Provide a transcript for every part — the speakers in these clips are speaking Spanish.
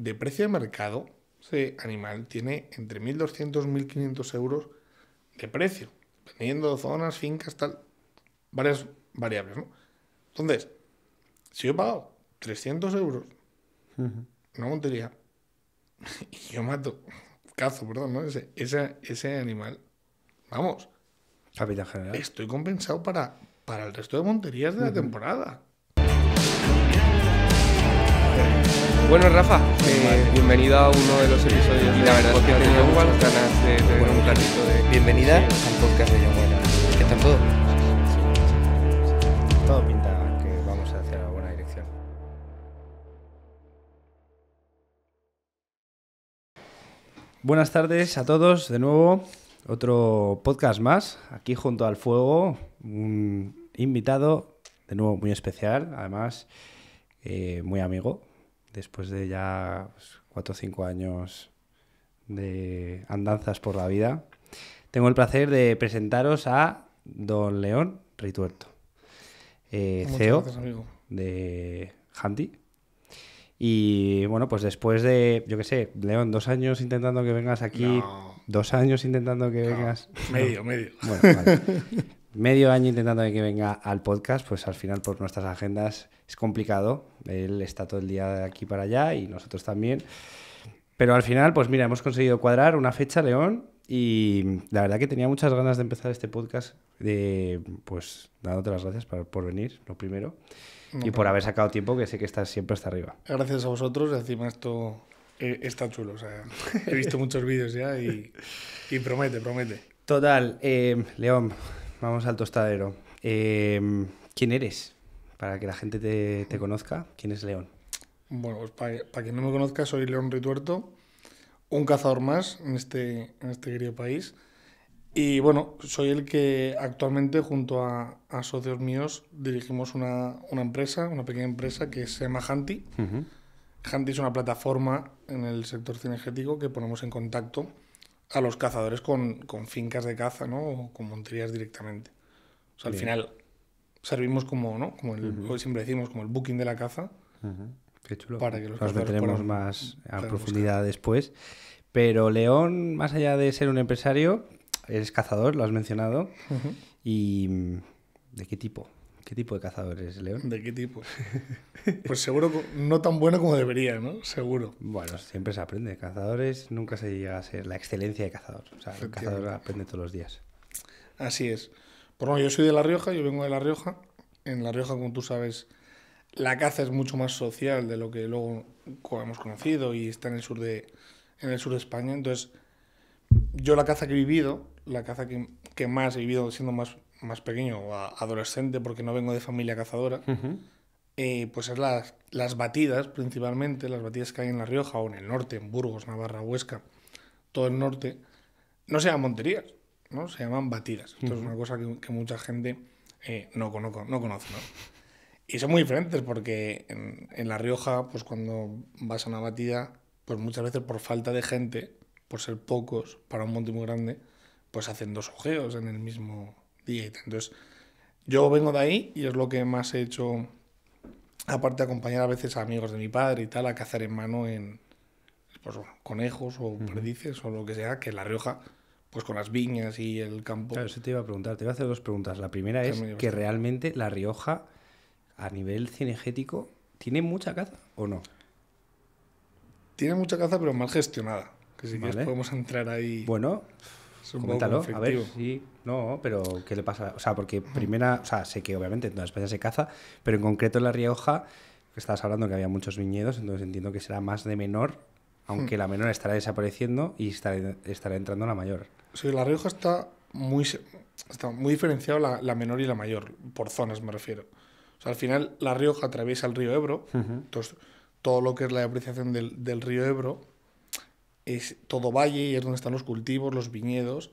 de precio de mercado, ese animal tiene entre 1.200 y 1.500 euros de precio, dependiendo zonas, fincas, tal, varias variables, ¿no? Entonces, si yo pago 300 euros, una montería, y yo mato, cazo, perdón, ¿no? Ese, animal, vamos. general. Estoy compensado para, para el resto de monterías de la temporada. Bueno, Rafa, eh, bienvenida a uno de los episodios. de la de tener un de. Bienvenida al podcast de John ¿Qué tal todo? Todo pinta que vamos hacia la buena dirección. Buenas tardes a todos de nuevo. Otro podcast más, aquí junto al fuego, un invitado de nuevo muy especial, además eh, muy amigo, después de ya pues, cuatro o cinco años de andanzas por la vida, tengo el placer de presentaros a don León Rituerto, eh, CEO de Hanti. Y bueno, pues después de, yo qué sé, León, dos años intentando que vengas aquí, dos años intentando que vengas. Medio, medio. Bueno, vale medio año intentando que venga al podcast, pues al final por nuestras agendas es complicado. Él está todo el día de aquí para allá y nosotros también. Pero al final, pues mira, hemos conseguido cuadrar una fecha, León, y la verdad que tenía muchas ganas de empezar este podcast, de, pues dándote las gracias por, venir, lo primero, y por haber sacado tiempo, que sé que estás siempre hasta arriba. Gracias a vosotros, encima esto e, está chulo, o sea, he visto muchos vídeos ya y, promete, promete. Total, eh, León, vamos al tostadero. Em, ¿Quién eres? Para que la gente te, conozca, ¿quién es León? Bueno, pues para, para, quien no me conozca, soy León Rituerto, un cazador más en este, en este querido país. Y bueno, soy el que actualmente, junto a, socios míos, dirigimos una, empresa, una pequeña empresa que se llama Hanti. Uh es una plataforma en el sector cinegético que ponemos en contacto a los cazadores con, fincas de caza, ¿no? O con montrías directamente. O sea, al final servimos como, ¿no? Como el, siempre decimos, como el booking de la caza. Qué Para que los Nos meteremos más a profundidad después. Pero León, más allá de ser un empresario, eres cazador, lo has mencionado. ¿Y de qué tipo? ¿Qué tipo de cazadores, León? ¿De qué tipo? pues seguro no tan bueno como debería, ¿no? Seguro. Bueno, siempre se aprende. Cazadores nunca se llega a ser la excelencia de cazador. O sea, el cazador aprende todos los días. Así es. Por pues lo menos yo soy de La Rioja, yo vengo de La Rioja. En La Rioja, como tú sabes, la caza es mucho más social de lo que luego hemos conocido y está en el sur de, el sur de España. Entonces, yo la caza que he vivido, la caza que más he vivido siendo más más pequeño o adolescente, porque no vengo de familia cazadora, eh, pues es las, las batidas principalmente, las batidas que hay en La Rioja o en el norte, en Burgos, Navarra, Huesca, todo el norte, no se llaman monterías, ¿no? se llaman batidas. Esto es una cosa que, que mucha gente eh, no, no, conoce. ¿no? Y son muy diferentes porque en, en, La Rioja, pues cuando vas a una batida, pues muchas veces por falta de gente, por ser pocos, para un monte muy grande, pues hacen dos ojeos en el mismo, entonces, yo vengo de ahí y es lo que más he hecho, aparte de acompañar a veces a amigos de mi padre y tal, a cazar en mano en pues, conejos o perdices o lo que sea, que La Rioja, pues con las viñas y el campo. Claro, eso te iba a preguntar, te voy a hacer dos preguntas. La primera es que realmente La Rioja, a nivel cinegético, ¿tiene mucha caza o no? Tiene mucha caza, pero mal gestionada. Que si quieres podemos entrar ahí. Bueno, es a ver, sí, no, pero ¿qué le pasa? O sea, porque primera, o sea, sé que obviamente en toda España se caza, pero en concreto en La Rioja, que estabas hablando que había muchos viñedos, entonces entiendo que será más de menor, aunque hmm. la menor estará desapareciendo y estará, entrando la mayor. Sí, La Rioja está muy, está muy diferenciado la, menor y la mayor, por zonas me refiero. O sea, al final La Rioja atraviesa el río Ebro, entonces todo lo que es la apreciación del, del río Ebro es todo valle y es donde están los cultivos, los viñedos,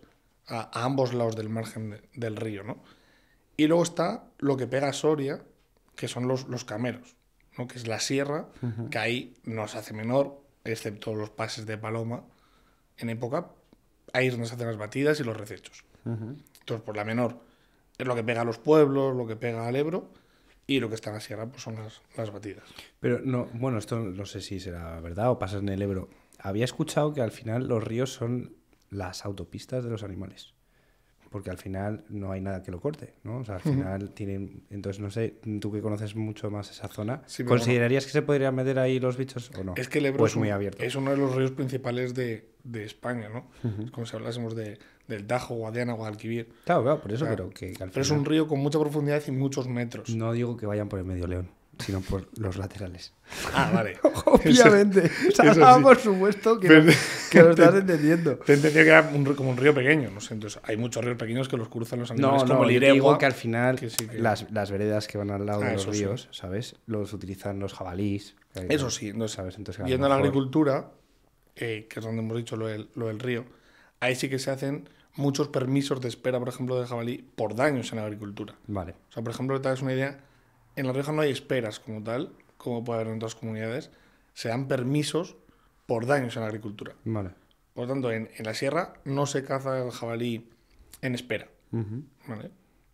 a, ambos lados del margen del río, ¿no? Y luego está lo que pega a Soria, que son los, los cameros, ¿no? Que es la sierra, que ahí nos hace menor, excepto los pases de paloma en época, ahí es donde se hacen las batidas y los recechos. Entonces, por la menor, es lo que pega a los pueblos, lo que pega al Ebro, y lo que está en la sierra pues son las, las batidas. Pero no, bueno, esto no sé si será verdad o pasa en el Ebro. Había escuchado que al final los ríos son las autopistas de los animales. Porque al final no hay nada que lo corte, ¿no? O sea, al final tienen... Entonces, no sé, tú que conoces mucho más esa zona, ¿considerarías que se podrían meter ahí los bichos o no? Es que el Ebro es, muy abierto. es uno de los ríos principales de, de España, ¿no? como si hablásemos de, del Dajo, Guadiana, Guadalquivir. Claro, claro, por eso creo que, Pero es un río con mucha profundidad y muchos metros. No digo que vayan por el medio león sino por los laterales. Ah, vale. Obviamente. o sea, ah, por supuesto que, que lo estás entendiendo. Te entendía que era como un río pequeño. No sé, entonces hay muchos ríos pequeños que los cruzan los animales como el Iregua. que al final Las, veredas que van al lado ah, de los ríos, ¿sabes? Los utilizan los jabalís. Eso sí. ¿No ¿sabes? Entonces, yendo a, la agricultura, eh, que es donde hemos dicho lo del, río, ahí sí que se hacen muchos permisos de espera, por ejemplo, de jabalí por daños en la agricultura. Vale. O sea, por ejemplo, te das una idea en La Rioja no hay esperas como tal, como puede haber en otras comunidades. Se dan permisos por daños en la agricultura. Vale. Por lo tanto, en, la sierra no se caza el jabalí en espera. ¿Vale?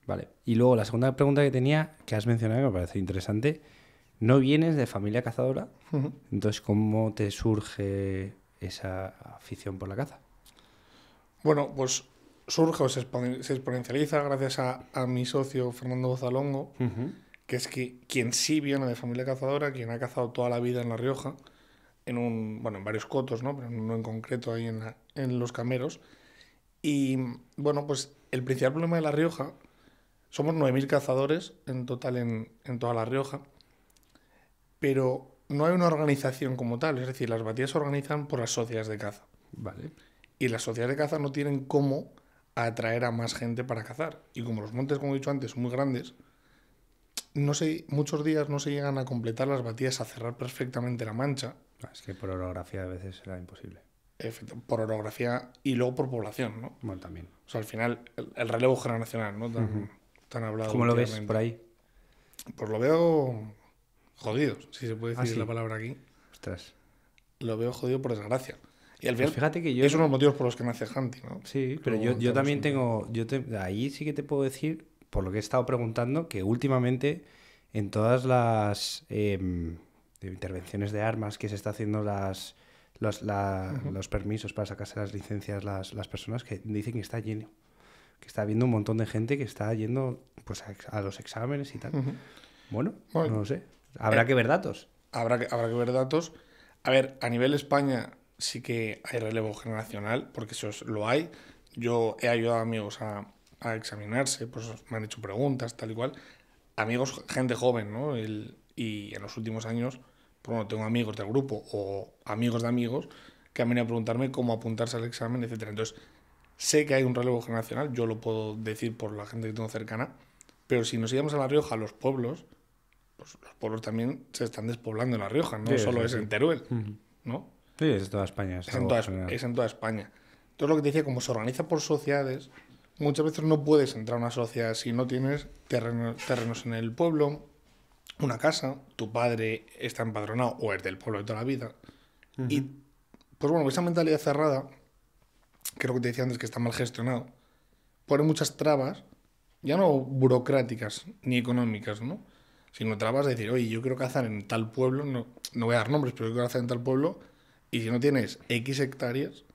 Vale. Y luego la segunda pregunta que tenía, que has mencionado, que me parece interesante, no vienes de familia cazadora, entonces ¿cómo te surge esa afición por la caza? Bueno, pues surge o se, exponencializa gracias a, mi socio Fernando Bozalongo, que es que quien sí viene de familia cazadora, quien ha cazado toda la vida en La Rioja, en un, bueno, en varios cotos, ¿no? Pero no en concreto ahí en, los cameros. Y bueno, pues el principal problema de La Rioja, somos 9.000 cazadores en total en, toda La Rioja, pero no hay una organización como tal, es decir, las batidas se organizan por las sociedades de caza. Vale. Y las sociedades de caza no tienen cómo atraer a más gente para cazar. Y como los montes, como he dicho antes, son muy grandes, no muchos días no se llegan a completar las batidas a cerrar perfectamente la mancha. Ah, es que por orografía a veces será imposible. por orografía y luego por población, ¿no? Bueno, también. O sea, al final, el, relevo generacional, ¿no? Tan, hablado. ¿Cómo lo ves por ahí? Pues lo veo jodido, si se puede ah, decir la palabra aquí. Ostras. Lo veo jodido por desgracia. Y al pues final, fíjate Es uno de los motivos por los que nace Hunting, ¿no? Sí, pero yo, también tengo... Yo te, ahí sí que te puedo decir por lo que he estado preguntando, que últimamente en todas las em, intervenciones de armas que se está haciendo las, los, permisos para sacarse las licencias las, las, personas que dicen que está lleno que está habiendo un montón de gente que está yendo pues a, los exámenes y tal bueno, no lo sé habrá eh, que ver datos habrá que, habrá que ver datos a ver a nivel España sí que hay relevo generacional porque eso lo hay yo he ayudado a amigos a, a examinarse, pues me han hecho preguntas, tal y cual. Amigos, gente joven, ¿no? El, y en los últimos años, pues, bueno, tengo amigos del grupo o amigos de amigos que han venido a preguntarme cómo apuntarse al examen, etcétera. Entonces, sé que hay un relevo generacional, yo lo puedo decir por la gente que tengo cercana, pero si nos íbamos a La Rioja, a los pueblos, pues los pueblos también se están despoblando en La Rioja, no solo es en Teruel, ¿no? Sí, es en toda España. Es, en toda, es, en toda, España. Entonces, lo que te decía, como se organiza por sociedades, muchas veces no puedes entrar a una sociedad si no tienes terrenos en el pueblo, una casa, tu padre está empadronado o es del pueblo de toda la vida. Y pues bueno, esa mentalidad cerrada, creo que te decía antes que está mal gestionado, pone muchas trabas, ya no burocráticas ni económicas, ¿no? Sino trabas de decir, oye, yo quiero cazar en tal pueblo, no, no voy a dar nombres, pero yo quiero cazar en tal pueblo, y si no tienes X hectáreas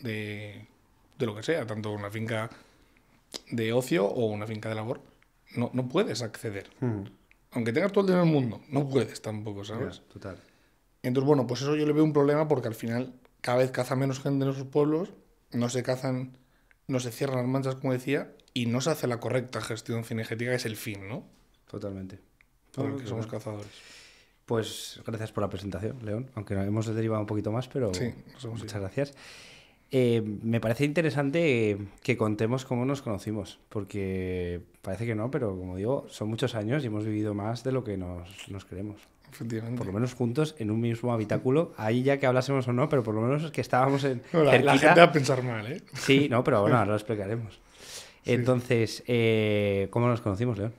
de de lo que sea, tanto una finca de ocio o una finca de labor, no, no puedes acceder. Hmm. Aunque tengas todo el dinero del mundo, no puedes tampoco, ¿sabes? total. Entonces, bueno, pues eso yo le veo un problema porque al final cada vez caza menos gente en esos pueblos, no se cazan, no se cierran las manchas, como decía, y no se hace la correcta gestión cinegética, que es el fin, ¿no? Totalmente. porque somos cazadores. Pues gracias por la presentación, León, aunque nos hemos derivado un poquito más, pero sí, muchas gracias. Eh, me parece interesante que contemos cómo nos conocimos, porque parece que no, pero como digo, son muchos años y hemos vivido más de lo que nos, nos creemos. Efectivamente. Por lo menos juntos en un mismo habitáculo. Ahí ya que hablásemos o no, pero por lo menos es que estábamos en. La gente va a pensar mal, ¿eh? Sí, no, pero bueno, ahora lo explicaremos. Entonces, eh, ¿cómo nos conocimos, León?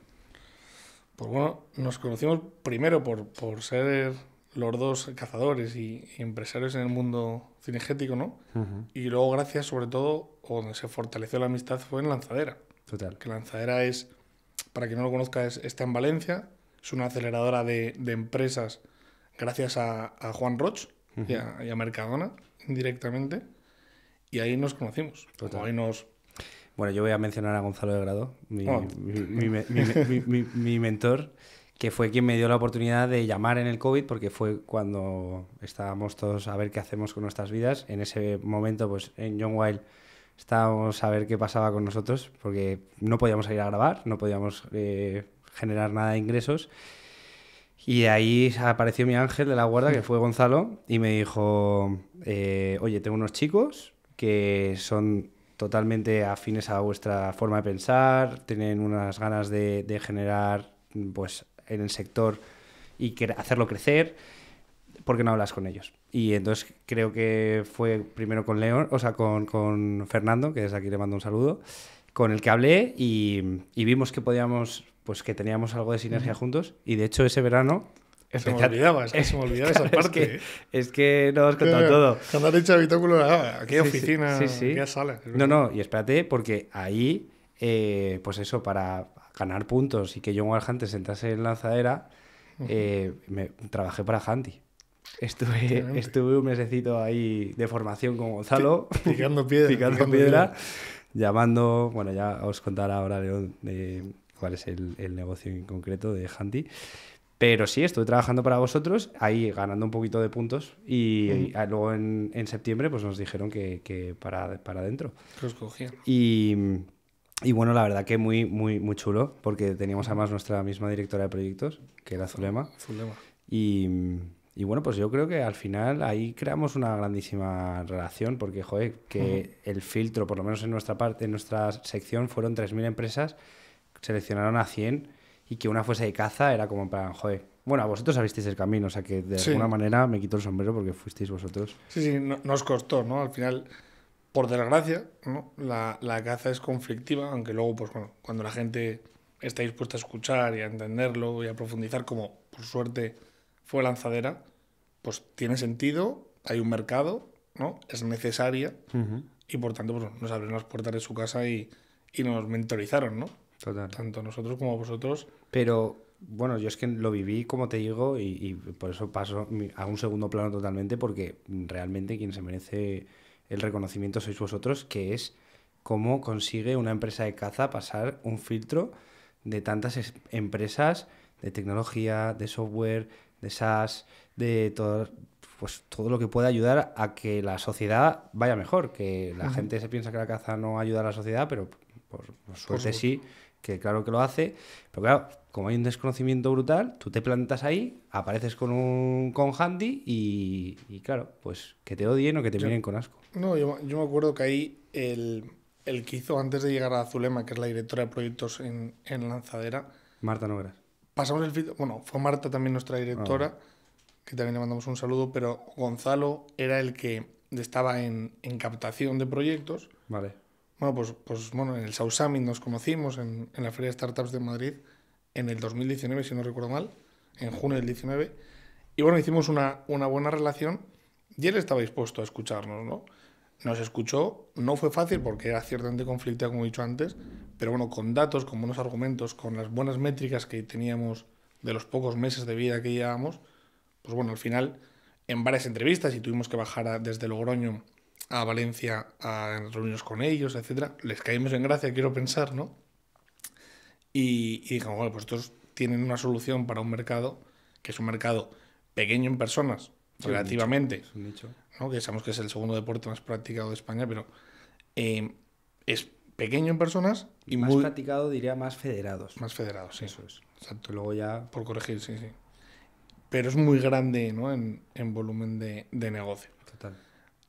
Pues bueno, nos conocimos primero por, por ser los dos cazadores y, empresarios en el mundo cinegético, ¿no? Y luego, gracias, sobre todo, donde se fortaleció la amistad fue en Lanzadera. Total. Que Lanzadera es, para quien no lo conozca, está en Valencia, es una aceleradora de, empresas gracias a, Juan Roch y, a, Mercadona, indirectamente. Y ahí nos conocimos. Total. Ahí nos... Bueno, yo voy a mencionar a Gonzalo de Grado, oh. mi, mi, mi, mi mentor que fue quien me dio la oportunidad de llamar en el COVID, porque fue cuando estábamos todos a ver qué hacemos con nuestras vidas. En ese momento, pues en John Wild estábamos a ver qué pasaba con nosotros, porque no podíamos ir a grabar, no podíamos eh, generar nada de ingresos. Y de ahí apareció mi ángel de la guarda, que fue Gonzalo, y me dijo, eh, oye, tengo unos chicos que son totalmente afines a vuestra forma de pensar, tienen unas ganas de, de generar pues en el sector y hacerlo crecer, ¿por qué no hablas con ellos? Y entonces creo que fue primero con León, o sea, con, Fernando, que es aquí le mando un saludo, con el que hablé y, vimos que podíamos, pues que teníamos algo de sinergia juntos. Y de hecho ese verano se me olvidaba, es que se me olvidaba esa parte. ¿eh? Es que, no has contado todo. Cuando has habitáculo, ah, qué oficina? Sí, ¿Qué sala? No, no, y espérate, porque ahí, eh, pues eso, para ganar puntos y que John se sentase en lanzadera, eh, me, trabajé para Handy. Estuve, estuve un mesecito ahí de formación con Gonzalo. picando piedra. picando, piedra, Llamando, bueno, ya os contará ahora León cuál es el, el, negocio en concreto de Handy. Pero sí, estuve trabajando para vosotros, ahí ganando un poquito de puntos. Y, ah, luego en, en, septiembre pues nos dijeron que, que para, para adentro. Los cogían. Y y bueno, la verdad que muy, muy, muy chulo, porque teníamos además nuestra misma directora de proyectos, que era Zulema. Y, y, bueno, pues yo creo que al final ahí creamos una grandísima relación, porque joder, que el filtro, por lo menos en nuestra parte, en nuestra sección, fueron 3.000 empresas, seleccionaron a 100 y que una fuese de caza era como para... joder, bueno, vosotros sabisteis el camino, o sea que de alguna manera me quito el sombrero porque fuisteis vosotros. Sí, sí, no, nos costó, ¿no? Al final por desgracia, ¿no? la, caza es conflictiva, aunque luego, pues cuando la gente está dispuesta a escuchar y a entenderlo y a profundizar, como por suerte fue lanzadera, pues tiene sentido, hay un mercado, ¿no? Es necesaria y por tanto pues, nos abrieron las puertas de su casa y, y nos mentorizaron, ¿no? Tanto nosotros como vosotros. Pero bueno, yo es que lo viví, como te digo, y, y por eso paso a un segundo plano totalmente, porque realmente quien se merece el reconocimiento sois vosotros, que es cómo consigue una empresa de caza pasar un filtro de tantas empresas de tecnología, de software, de SaaS, de todo, pues, todo lo que pueda ayudar a que la sociedad vaya mejor, que la gente se piensa que la caza no ayuda a la sociedad, pero por, por suerte sí, que claro que lo hace, pero claro, como hay un desconocimiento brutal, tú te plantas ahí, apareces con un con handy y, claro, pues que te odien o que te miren con asco. No, yo, me acuerdo que ahí el, que hizo antes de llegar a Zulema, que es la directora de proyectos en, Lanzadera. Marta Noveras. Pasamos el bueno, fue Marta también nuestra ah, directora, que también le mandamos un saludo, pero Gonzalo era el que estaba en, en captación de proyectos. Vale bueno, pues, pues bueno, en el South nos conocimos, en, la Feria de Startups de Madrid, en el 2019, si no recuerdo mal, en junio del 19. Y bueno, hicimos una, una buena relación y él estaba dispuesto a escucharnos, ¿no? Nos escuchó, no fue fácil porque era ciertamente conflicto, como he dicho antes, pero bueno, con datos, con buenos argumentos, con las buenas métricas que teníamos de los pocos meses de vida que llevábamos, pues bueno, al final, en varias entrevistas y tuvimos que bajar desde Logroño a Valencia a reunirnos con ellos, etcétera, les caímos en gracia, quiero pensar, ¿no? Y, y dijimos, bueno, pues estos tienen una solución para un mercado, que es un mercado pequeño en personas, relativamente, es un nicho. ¿no? que sabemos que es el segundo deporte más practicado de España, pero eh, es pequeño en personas y más muy... practicado diría más federados más federados sí eso es exacto luego ya por corregir sí sí pero es muy grande no en, volumen de, de negocio total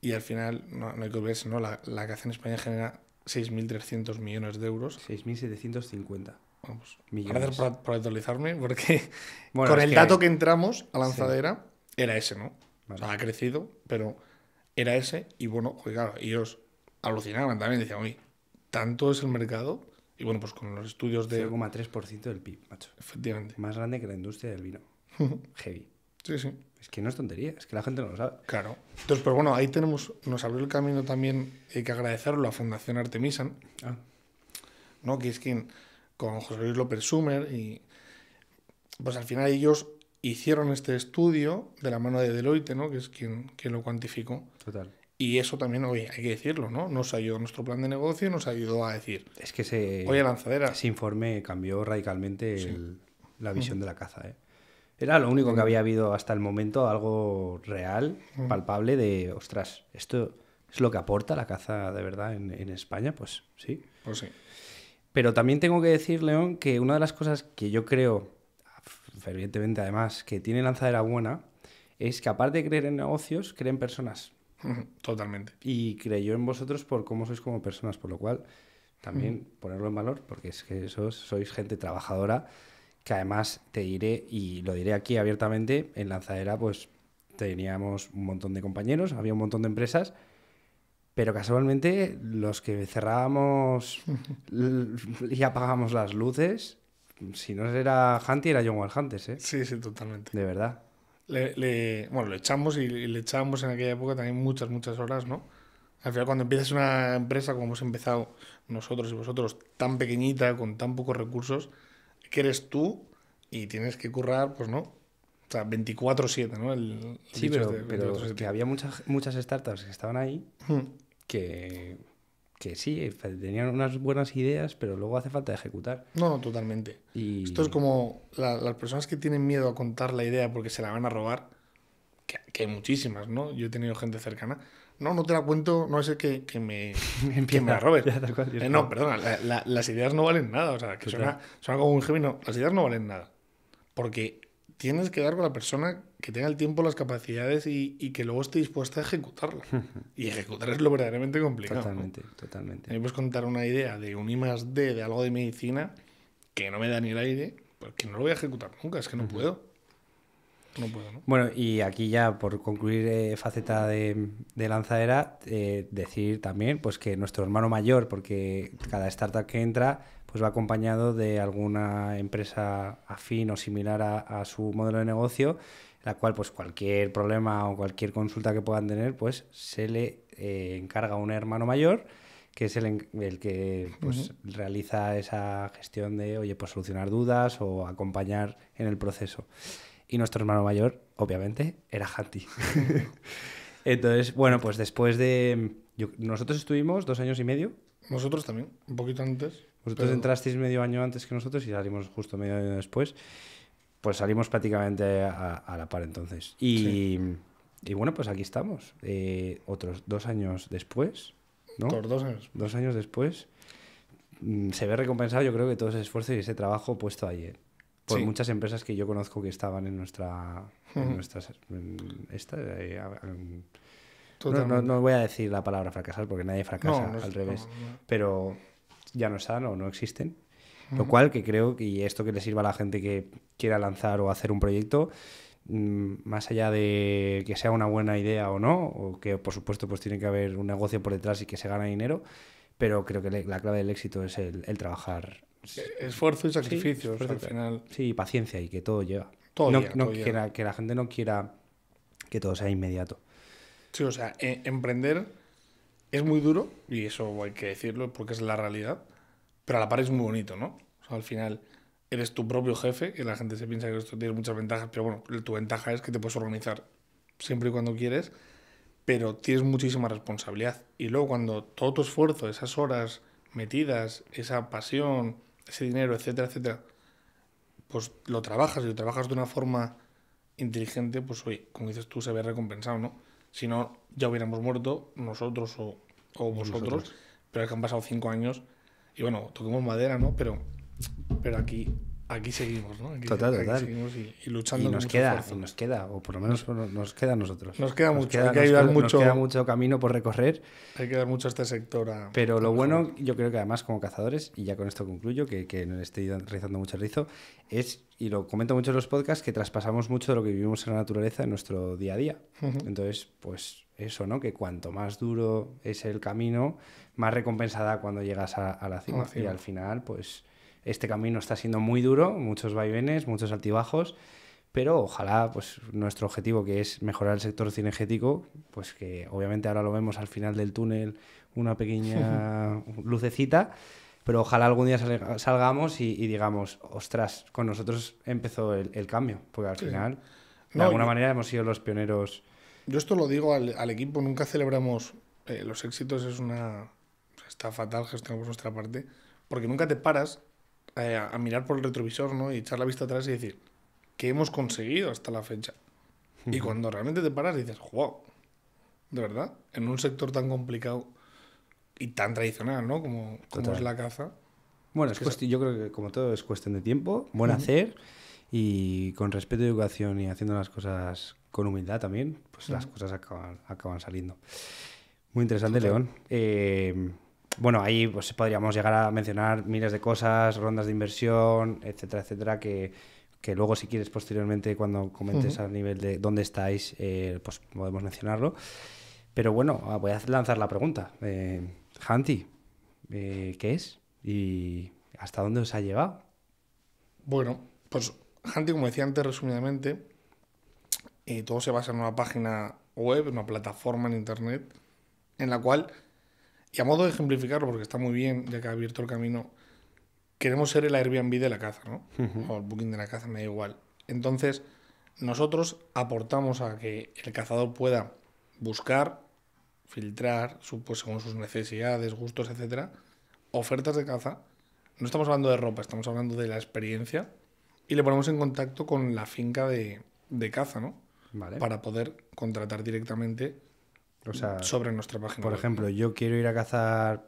y al final, no, no hay que olvidarse, ¿no? La, la caza en España genera 6.300 millones de euros. 6.750. Vamos. Millones. Gracias por, actualizarme, porque con el dato que entramos a lanzadera era ese, ¿no? O sea, ha crecido, pero era ese. Y bueno, pues claro, ellos alucinaban también, decían, oye, tanto es el mercado. Y bueno, pues con los estudios de. 0,3% del PIB, macho. Efectivamente. Más grande que la industria del vino. Heavy. Sí, sí. Es que no es tontería, es que la gente no lo sabe. Claro. Entonces, pero pues bueno, ahí tenemos, nos abrió el camino también, hay que agradecerlo a Fundación Artemisan, ah. ¿no? que es quien, con José Luis López Sumer, y pues al final ellos hicieron este estudio de la mano de Deloitte, ¿no? que es quien, lo cuantificó. Total. Y eso también, oye, hay que decirlo, ¿no? Nos ayudó nuestro plan de negocio nos ayudó a decir. Es que se. Oye, lanzadera. Ese informe cambió radicalmente la visión de la caza, ¿eh? Era lo único que había habido hasta el momento, algo real, palpable, de, ostras, esto es lo que aporta la caza de verdad en, España, pues sí. Pues sí. Pero también tengo que decir, León, que una de las cosas que yo creo, fervientemente además, que tiene Lanzadera buena, es que aparte de creer en negocios, creen en personas. Totalmente. Y creyó en vosotros por cómo sois como personas, por lo cual también ponerlo en valor, porque es que sois gente trabajadora que además te diré, y lo diré aquí abiertamente, en Lanzadera pues teníamos un montón de compañeros, había un montón de empresas, pero casualmente los que cerrábamos y apagábamos las luces, si no era Hunty, era John Wall ¿eh? Sí, sí, totalmente. De verdad. bueno, le echamos y le echábamos en aquella época también muchas, muchas horas, ¿no? Al final, cuando empiezas una empresa como hemos empezado nosotros y vosotros, tan pequeñita, con tan pocos recursos, que eres tú y tienes que currar, pues no. O sea, 24-7, ¿no? El, sí, pero, este, pero que había muchas, muchas startups que estaban ahí hmm. que, que sí, eh, tenían unas buenas ideas, pero luego hace falta ejecutar. No, no, totalmente. Esto es como las personas que tienen miedo a contar la idea porque se la van a robar, que, que hay muchísimas, ¿no? Yo he tenido gente cercana no, no te la cuento, no es el que, me, me no, perdona, las ideas no valen nada. O sea, que suena, como un gemino. Las ideas no valen nada. Porque tienes que dar con la persona que tenga el tiempo, las capacidades y, que luego esté dispuesta a ejecutarla. y ejecutar es lo verdaderamente complicado. Totalmente, A totalmente. Me puedes contar una idea de un I más D, de algo de medicina, que no me da ni el aire, porque no lo voy a ejecutar nunca, es que no puedo. Bueno, y aquí ya por concluir eh, faceta de, de lanzadera, eh, decir también pues que nuestro hermano mayor, porque cada startup que entra pues va acompañado de alguna empresa afín o similar a, su modelo de negocio, la cual pues cualquier problema o cualquier consulta que puedan tener, pues se le eh, encarga a un hermano mayor que es el, el que pues, realiza esa gestión de, oye, pues solucionar dudas o acompañar en el proceso. Y nuestro hermano mayor, obviamente, era Hanti. Entonces, bueno, pues después de... nosotros estuvimos dos años y medio. Nosotros también, un poquito antes. Vosotros entrasteis medio año antes que nosotros y salimos justo medio año después. Pues salimos prácticamente a, la par entonces. Y, y bueno, pues aquí estamos. Eh, otros dos años después, ¿no? dos años. Dos años después. Mm, se ve recompensado, yo creo que todo ese esfuerzo y ese trabajo puesto ahí. ¿eh? por muchas empresas que yo conozco que estaban en nuestra. Eh, no, voy a decir la palabra fracasar porque nadie fracasa, al revés. Pero ya no están o no existen. Lo cual que creo que esto que le sirva a la gente que quiera lanzar o hacer un proyecto, mm, más allá de que sea una buena idea o no, o que por supuesto pues tiene que haber un negocio por detrás y que se gana dinero, pero creo que la clave del éxito es el, el trabajar Esfuerzo y sacrificio sí, al final. Sí, paciencia y que todo lleva. llega, que, La, gente no quiera que todo sea inmediato. Sí, o sea, e- emprender es muy duro, y eso hay que decirlo porque es la realidad, pero a la par es muy bonito, ¿no? O sea, al final eres tu propio jefe, y la gente se piensa que esto tiene muchas ventajas, pero bueno, tu ventaja es que te puedes organizar siempre y cuando quieres, pero tienes muchísima responsabilidad. Y luego cuando todo tu esfuerzo, esas horas metidas, esa pasión, ese dinero, etcétera, etcétera, pues lo trabajas y lo trabajas de una forma inteligente, pues hoy como dices tú, se ve recompensado, ¿no? Si no, ya hubiéramos muerto nosotros o, o vosotros, pero es que han pasado cinco años y bueno, toquemos madera, ¿no? Pero, pero aquí aquí seguimos, ¿no? total, Seguimos y, luchando. Y nos queda, y nos queda, o por lo menos nos queda a nosotros. Nos queda mucho, que nos, mucho. queda mucho camino por recorrer. Hay que dar mucho a este sector. A, Pero lo bueno, yo creo que además como cazadores, y ya con esto concluyo, que, que no estoy realizando mucho rizo, es, y lo comento mucho en los podcasts, que traspasamos mucho de lo que vivimos en la naturaleza en nuestro día a día. Entonces, pues eso, ¿no? Que cuanto más duro es el camino, más recompensada cuando llegas a, la cima. Y al final, pues este camino está siendo muy duro, muchos vaivenes, muchos altibajos, pero ojalá pues nuestro objetivo que es mejorar el sector cinegético, pues que obviamente ahora lo vemos al final del túnel, una pequeña lucecita, pero ojalá algún día salgamos y, digamos, ostras, con nosotros empezó el, cambio, porque al final, de alguna manera, hemos sido los pioneros. Yo esto lo digo al, equipo, nunca celebramos eh, los éxitos, es una... Está fatal, por nuestra parte, porque nunca te paras eh, a, mirar por el retrovisor, ¿no? Y echar la vista atrás y decir, ¿qué hemos conseguido hasta la fecha? Y cuando realmente te paras y dices, wow, de verdad, en un sector tan complicado y tan tradicional, ¿no? Como, es la caza. Bueno, es cuestión, yo creo que como todo es cuestión de tiempo, buen hacer y con respeto y educación y haciendo las cosas con humildad también, pues las cosas acaban, acaban saliendo. Muy interesante, León. Eh, bueno, ahí pues podríamos llegar a mencionar miles de cosas, rondas de inversión, etcétera, etcétera, que, luego si quieres posteriormente cuando comentes al a nivel de dónde estáis, eh, pues podemos mencionarlo. Pero bueno, ah, voy a lanzar la pregunta. Eh, Hanti, eh, ¿qué es? ¿Y hasta dónde os ha llevado? Bueno, pues Hanti, como decía antes resumidamente, eh, todo se basa en una página web, una plataforma en Internet, en la cual y a modo de ejemplificarlo, porque está muy bien, ya que ha abierto el camino, queremos ser el Airbnb de la caza, ¿no? O el booking de la caza, me da igual. Entonces, nosotros aportamos a que el cazador pueda buscar, filtrar, pues, según sus necesidades, gustos, etcétera, ofertas de caza. No estamos hablando de ropa, estamos hablando de la experiencia. Y le ponemos en contacto con la finca de, de caza, ¿no? Para poder contratar directamente sobre nuestra página. Por ejemplo, yo quiero ir a cazar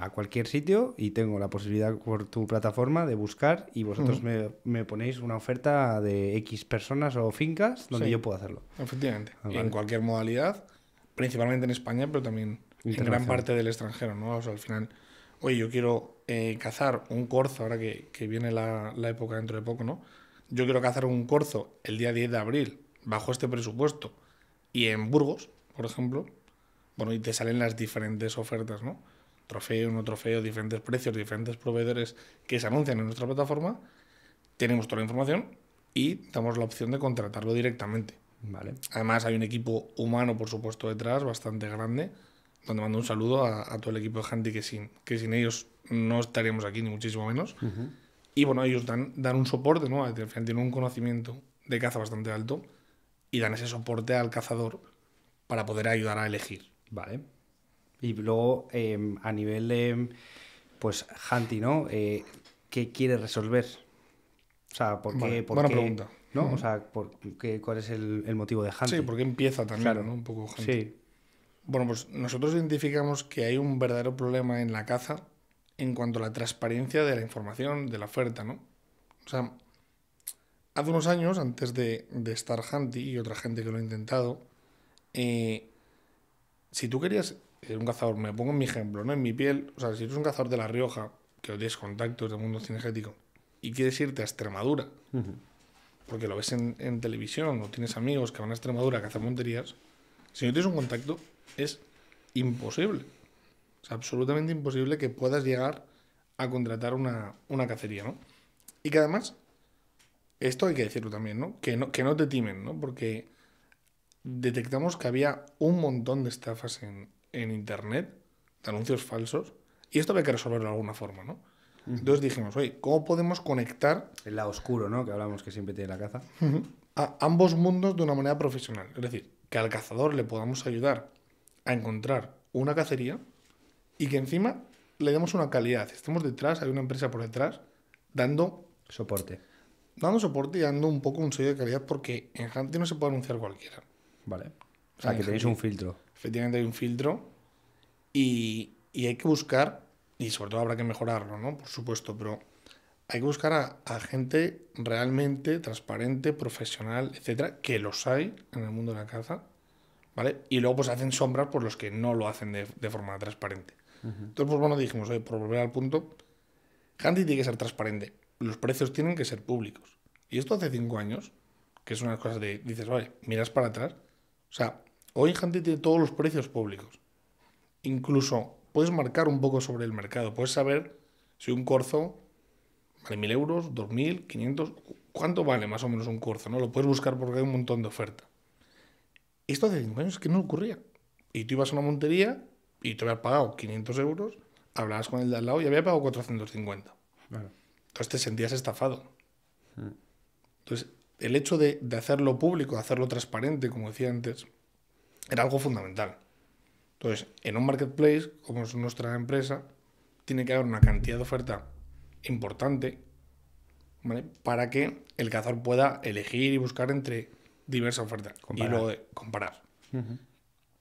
a cualquier sitio y tengo la posibilidad por tu plataforma de buscar y vosotros me, ponéis una oferta de X personas o fincas donde yo puedo hacerlo. Efectivamente. Ah, en cualquier modalidad, principalmente en España, pero también en gran parte del extranjero, ¿no? O sea, al final, oye, yo quiero eh, cazar un corzo, ahora que, viene la, época dentro de poco, ¿no? Yo quiero cazar un corzo el día 10 de abril, bajo este presupuesto, y en Burgos, por ejemplo. Bueno, y te salen las diferentes ofertas, ¿no? Trofeo, no trofeo, diferentes precios, diferentes proveedores que se anuncian en nuestra plataforma. Tenemos toda la información y damos la opción de contratarlo directamente. Vale. Además, hay un equipo humano, por supuesto, detrás, bastante grande, donde mando un saludo a, todo el equipo de Handy, que sin, que sin ellos no estaríamos aquí, ni muchísimo menos. Y bueno, ellos dan, dan un soporte, ¿no? Al tienen un conocimiento de caza bastante alto y dan ese soporte al cazador para poder ayudar a elegir. Vale. Y luego, em, a nivel de, pues, Hanti, ¿no? Eh, ¿Qué quiere resolver? O sea, ¿por qué? buena pregunta. ¿No? O sea, por qué, ¿cuál es el, motivo de Hanti? Sí, porque empieza también, claro. ¿no? Un poco Hanti. Sí. Bueno, pues nosotros identificamos que hay un verdadero problema en la caza en cuanto a la transparencia de la información, de la oferta, ¿no? O sea, hace unos años, antes de, estar Hanti y otra gente que lo ha intentado, eh, si tú querías ser eh, un cazador, me pongo en mi ejemplo, ¿no? En mi piel, o sea, si eres un cazador de La Rioja, que tienes contactos del mundo cinegético, y quieres irte a Extremadura, porque lo ves en, televisión o tienes amigos que van a Extremadura a cazar monterías, si no tienes un contacto, es imposible. Es absolutamente imposible que puedas llegar a contratar una, cacería, ¿no? Y que además, esto hay que decirlo también, ¿no? Que no, que no te timen, ¿no? Porque detectamos que había un montón de estafas en, Internet, de anuncios falsos, y esto había que resolverlo de alguna forma, ¿no? Entonces dijimos, oye, ¿cómo podemos conectar... El lado oscuro, ¿no? Que hablamos que siempre tiene la caza. A ambos mundos de una manera profesional. Es decir, que al cazador le podamos ayudar a encontrar una cacería y que encima le demos una calidad. Estemos detrás, hay una empresa por detrás dando... Soporte. Dando soporte y dando un poco un sello de calidad porque en Hunting no se puede anunciar cualquiera. Vale. O sea, que tenéis un filtro. Efectivamente hay un filtro y, y, hay que buscar, y sobre todo habrá que mejorarlo, ¿no? Por supuesto, pero hay que buscar a, gente realmente transparente, profesional, etcétera, que los hay en el mundo de la caza, ¿vale? Y luego pues hacen sombras por los que no lo hacen de, forma transparente. Entonces, pues bueno, dijimos, oye, por volver al punto, Handy tiene que ser transparente, los precios tienen que ser públicos. Y esto hace cinco años, que es una cosa de, dices, vale, miras para atrás o sea, hoy gente tiene todos los precios públicos. Incluso puedes marcar un poco sobre el mercado, puedes saber si un corzo vale mil euros, mil, quinientos, ¿cuánto vale más o menos un corzo? ¿no? Lo puedes buscar porque hay un montón de oferta. Esto hace 5 años que no ocurría. Y tú ibas a una montería y te habías pagado 500 euros, hablabas con el de al lado y había pagado 450. cincuenta. Entonces te sentías estafado. Mm. Entonces, el hecho de, hacerlo público, de hacerlo transparente, como decía antes, era algo fundamental. Entonces, en un marketplace, como es nuestra empresa, tiene que haber una cantidad de oferta importante ¿vale? para que el cazador pueda elegir y buscar entre diversas ofertas comparar. y luego comparar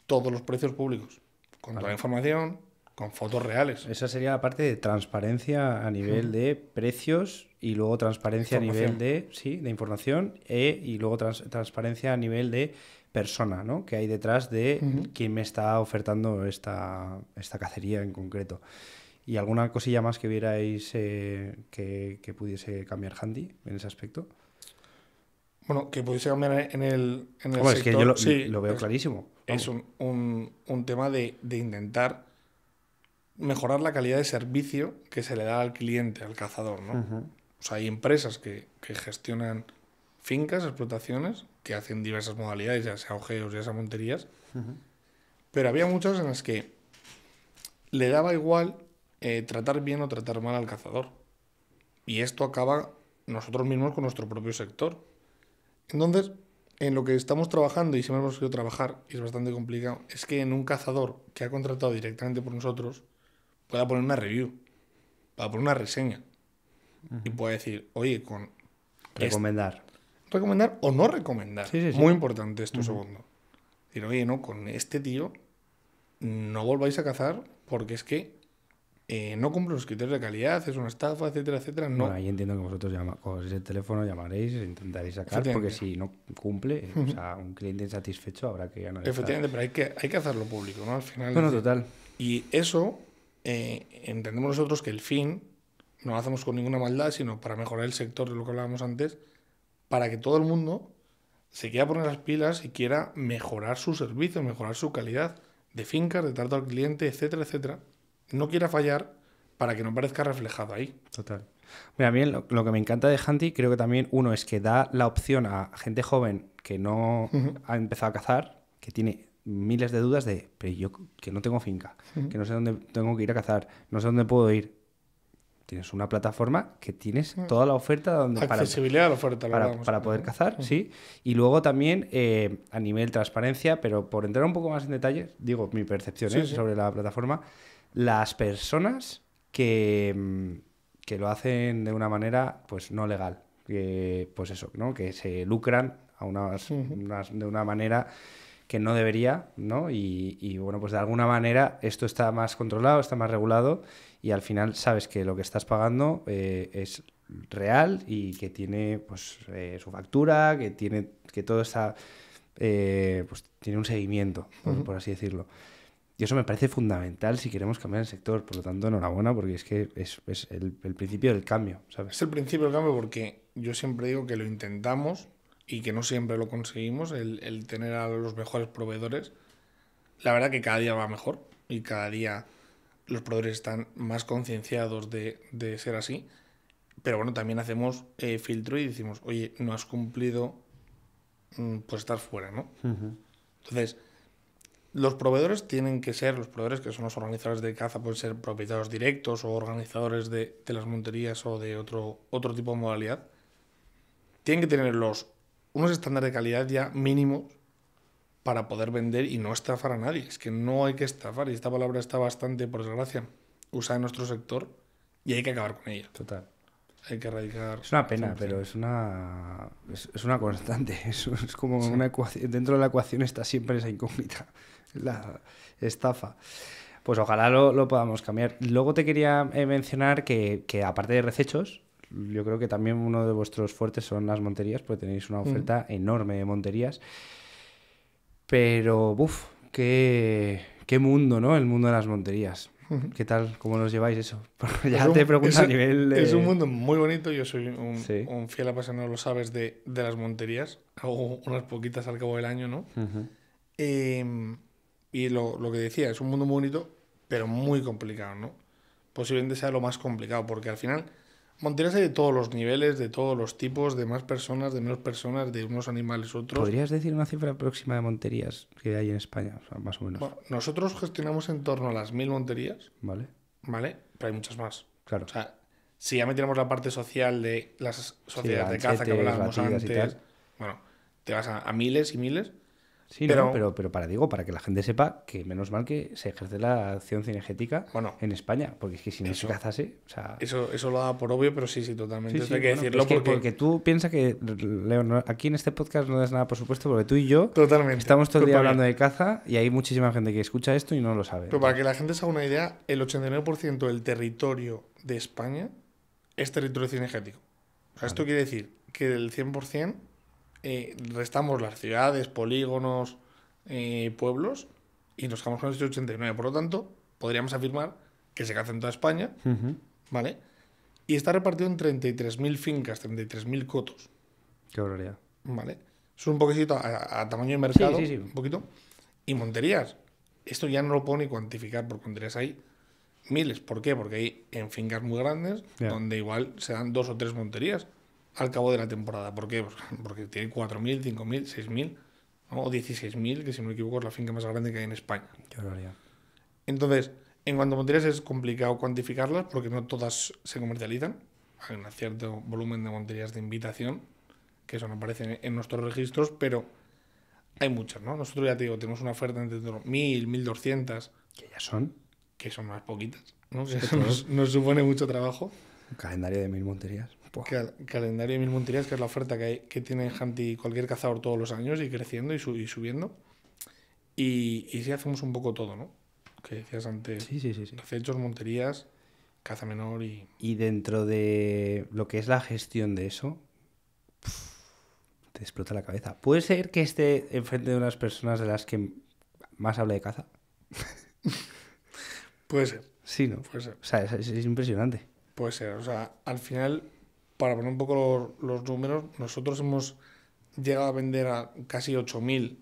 todos los precios públicos con toda la información, con fotos reales. Esa sería la parte de transparencia a nivel de precios y luego transparencia a nivel de, sí, de información e, y luego transparencia a nivel de persona ¿no? que hay detrás de quién me está ofertando esta, esta cacería en concreto. ¿Y alguna cosilla más que vierais eh, que, pudiese cambiar Handy en ese aspecto? Bueno, que pudiese cambiar en el, lo, veo clarísimo. Es un, tema de intentar mejorar la calidad de servicio que se le da al cliente, al cazador, ¿no? O sea, hay empresas que, que, gestionan fincas, explotaciones, que hacen diversas modalidades, ya sea ojeos, ya sea monterías, pero había muchas en las que le daba igual eh, tratar bien o tratar mal al cazador. Y esto acaba nosotros mismos con nuestro propio sector. Entonces, en lo que estamos trabajando y siempre hemos querido trabajar, y es bastante complicado, es que en un cazador que ha contratado directamente por nosotros, a poner una review, a poner una reseña. Y pueda decir, oye, con... Este-". Recomendar. recomendar o no recomendar. Muy importante esto segundo. oye, no, con este tío no volváis a cazar porque es que eh, no cumple los criterios de calidad, es una estafa, etcétera, etcétera. No. Bueno, ahí entiendo que vosotros con ese teléfono llamaréis, intentaréis sacar, porque si no cumple, eh, o sea, un cliente insatisfecho habrá que analizar. Efectivamente, pero hay que, hay que hacerlo público, ¿no? Al final. Bueno, total. Y eso eh, entendemos nosotros que el fin no lo hacemos con ninguna maldad, sino para mejorar el sector de lo que hablábamos antes, para que todo el mundo se quiera poner las pilas y quiera mejorar su servicio, mejorar su calidad de fincas, de trato al cliente, etcétera, etcétera. No quiera fallar para que no parezca reflejado ahí. Total. Mira, bien, lo, lo, que me encanta de Hunty, creo que también uno es que da la opción a gente joven que no ha empezado a cazar, que tiene miles de dudas de, pero yo que no tengo finca, que no sé dónde tengo que ir a cazar, no sé dónde puedo ir. Tienes una plataforma que tienes toda la oferta donde accesibilidad para, a la oferta para, para poder cazar, sí. Y luego también eh, a nivel transparencia, pero por entrar un poco más en detalles digo mi percepción ¿eh? sobre la plataforma, las personas que, mm, que lo hacen de una manera pues no legal, que pues eso, ¿no? Que se lucran a unas, de una manera que no debería, ¿no? Y, bueno, pues de alguna manera esto está más controlado, está más regulado y al final sabes que lo que estás pagando eh, es real y que tiene pues eh, su factura, que tiene que todo está eh, pues tiene un seguimiento, por, así decirlo. Y eso me parece fundamental si queremos cambiar el sector. Por lo tanto, enhorabuena, porque es que es, el, el, principio del cambio. ¿sabes? Es el principio del cambio porque yo siempre digo que lo intentamos, y que no siempre lo conseguimos, el, el tener a los mejores proveedores, la verdad que cada día va mejor y cada día los proveedores están más concienciados de, de, ser así. Pero bueno, también hacemos eh, filtro y decimos, oye, no has cumplido, mm, pues estás fuera, ¿no? Entonces, los proveedores tienen que ser, los proveedores que son los organizadores de caza, pueden ser propietarios directos o organizadores de, de las monterías o de otro, otro tipo de modalidad, tienen que tener los unos estándares de calidad ya mínimos para poder vender y no estafar a nadie. Es que no hay que estafar y esta palabra está bastante, por desgracia, usada en nuestro sector y hay que acabar con ella. Total. Hay que erradicar. Es una pena, pero es una, es, una constante. Es, como una ecuación. Dentro de la ecuación está siempre esa incógnita, la estafa. Pues ojalá lo, lo podamos cambiar. Luego te quería eh, mencionar que, que aparte de recechos, yo creo que también uno de vuestros fuertes son las monterías, porque tenéis una mm. oferta enorme de monterías. Pero, uff, qué, qué mundo, ¿no? El mundo de las monterías. ¿Qué tal? ¿Cómo nos lleváis eso? ya te pregunto preguntado a nivel Es un mundo muy bonito. Yo soy un, fiel un fiel apasionado, lo sabes, de, de, las monterías. Hago unas poquitas al cabo del año, ¿no? Em, y lo, lo, que decía, es un mundo muy bonito, pero muy complicado, ¿no? Posiblemente sea lo más complicado, porque al final Monterías hay de todos los niveles, de todos los tipos, de más personas, de menos personas, de unos animales otros. ¿Podrías decir una cifra próxima de monterías que hay en España, más o menos? nosotros gestionamos en torno a las mil monterías. Vale. Vale, pero hay muchas más. Claro. O sea, si ya metiéramos la parte social de las sociedades de caza que hablábamos antes, bueno, te vas a miles y miles. Sí, pero, pero, para digo, para que la gente sepa que menos mal que se ejerce la acción cinegética en España, porque es que si no eso, se cazase, Eso, eso lo da por obvio, pero sí, sí, totalmente. que que, porque... tú piensas que, Leo, aquí en este podcast no das nada por supuesto, porque tú y yo estamos todo el día hablando de caza y hay muchísima gente que escucha esto y no lo sabe. Pero para que la gente se haga una idea, el 89% del territorio de España es territorio cinegético. O sea, Esto quiere decir que del 100% eh, restamos las ciudades, polígonos, eh, pueblos y nos quedamos con el 89. Por lo tanto, podríamos afirmar que se caza en toda España, ¿vale? Y está repartido en 33.000 fincas, 33.000 cotos. Qué ¿Vale? Es un poquito a, tamaño de mercado, un poquito. Y Monterías, esto ya no lo pone ni cuantificar, porque Monterías hay miles. ¿Por qué? Porque hay en fincas muy grandes donde igual se dan dos o tres monterías al cabo de la temporada. ¿Por pues, Porque tiene 4.000, 5.000, 6.000 o 16.000, que si no me equivoco es la finca más grande que hay en España. Entonces, en cuanto a monterías es complicado cuantificarlas porque no todas se comercializan. Hay un cierto volumen de monterías de invitación, que eso no aparece en nuestros registros, pero hay muchas, ¿no? Nosotros ya te digo, tenemos una oferta entre 1.000, 1.200. Que ya son. Que son más poquitas, ¿no? nos, nos supone mucho trabajo. Un calendario de 1.000 monterías. El calendario de Mil Monterías, que es la oferta que, que tiene Hanti cualquier cazador todos los años y creciendo y, subiendo. Y, y si hacemos un poco todo, ¿no? Que decías antes. Sí, sí, sí. monterías, caza menor y. Y dentro de lo que es la gestión de eso, te explota la cabeza. ¿Puede ser que esté enfrente de unas personas de las que más habla de caza? Puede ser. Sí, ¿no? Puede ser. O sea, es impresionante. Puede ser. O sea, al final para poner un poco los, números, nosotros hemos llegado a vender a casi 8.000,